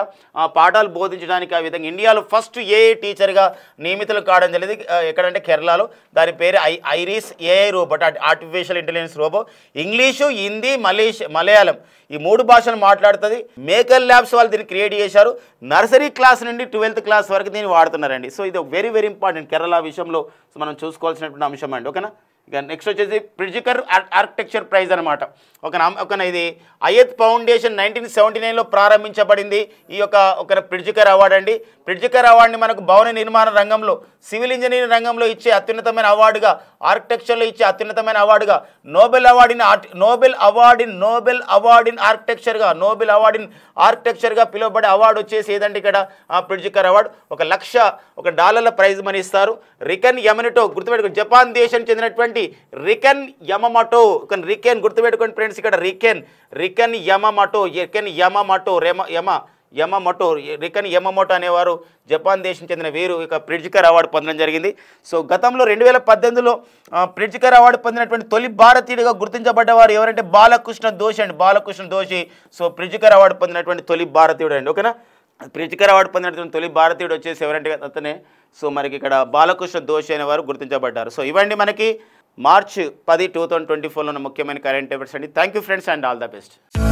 పాఠాలు బోధించడానికి ఆ విధంగా ఇండియాలో ఫస్ట్ ఏ టీచర్గా నియమితులు కావడం జరిగింది ఎక్కడంటే కేరళలో దాని పేరు I Iris AI robot artificial intelligence robo English Hindi మలేష్ మలయాళం ఈ మూడు భాషలు మాట్లాడుతుంది మేకల్ ల్యాబ్స్ వాళ్ళు దీన్ని క్రియేట్ చేశారు నర్సరీ క్లాస్ నుండి ట్వెల్త్ క్లాస్ వరకు దీన్ని వాడుతున్నారండి సో ఇది వెరీ వెరీ ఇంపార్టెంట్ కేరళ విషయంలో మనం చూసుకోవాల్సినటువంటి అంశం అండి ఓకేనా ఇక నెక్స్ట్ వచ్చేసి ప్రిజికర్ ఆర్కిటెక్చర్ ప్రైజ్ అనమాట ఒక ఒక ఇది అయత్ ఫౌండేషన్ నైన్టీన్ సెవెంటీ నైన్లో ప్రారంభించబడింది ఈ యొక్క ఒక ప్రిజికర్ అవార్డు అండి ప్రిజికర్ అవార్డుని మనకు భవన నిర్మాణ రంగంలో సివిల్ ఇంజనీరింగ్ రంగంలో ఇచ్చే అత్యున్నతమైన అవార్డుగా ఆర్కిటెక్చర్లో ఇచ్చే అత్యున్నతమైన అవార్డుగా Nobel award in Nobel award in Nobel award in ఆర్కిటెక్చర్గా నోబెల్ అవార్డు ఇన్ ఆర్కిటెక్చర్గా పిలువబడే అవార్డు వచ్చేసి ఏదండి ఇక్కడ ప్రిజికర్ అవార్డు ఒక లక్ష ఒక డాలర్ల ప్రైజ్ మనీ ఇస్తారు రికన్ యమనిటో గుర్తుపెట్టుకో జపాన్ దేశానికి చెందినటువంటి ఉన్నటువంటి రికెన్ యమమటో రికెన్ గుర్తుపెట్టుకోండి ఫ్రెండ్స్ ఇక్కడ Riken Riken Yamamoto Riken Yamamoto రెమ యమ యమమోటో రికన్ యమమటో అనేవారు జపాన్ దేశం చెందిన వీరు ఇక ప్రిడ్జికర్ అవార్డు పొందడం జరిగింది సో గతంలో రెండు వేల పద్దెనిమిదిలో ప్రిడ్జికర్ అవార్డు పొందినటువంటి తొలి భారతీయుడిగా గుర్తించబడ్డవారు ఎవరంటే బాలకృష్ణ దోషి అండి Balakrishna Doshi so Pritzker award పొందినటువంటి తొలి భారతీయుడు అండి ఓకేనా ప్రిడ్జికర్ అవార్డు పొందినటువంటి తొలి భారతీయుడు వచ్చేసి ఎవరంటే అతనే సో మనకి ఇక్కడ బాలకృష్ణ దోషి అనేవారు గుర్తించబడ్డారు సో ఇవండి మనకి మార్చ్ పది టూ థౌసండ్ ట్వంటీ ఫోర్లో ముఖ్యమైన కరెంట్ ఎఫర్స్ అండి thank you friends and all the best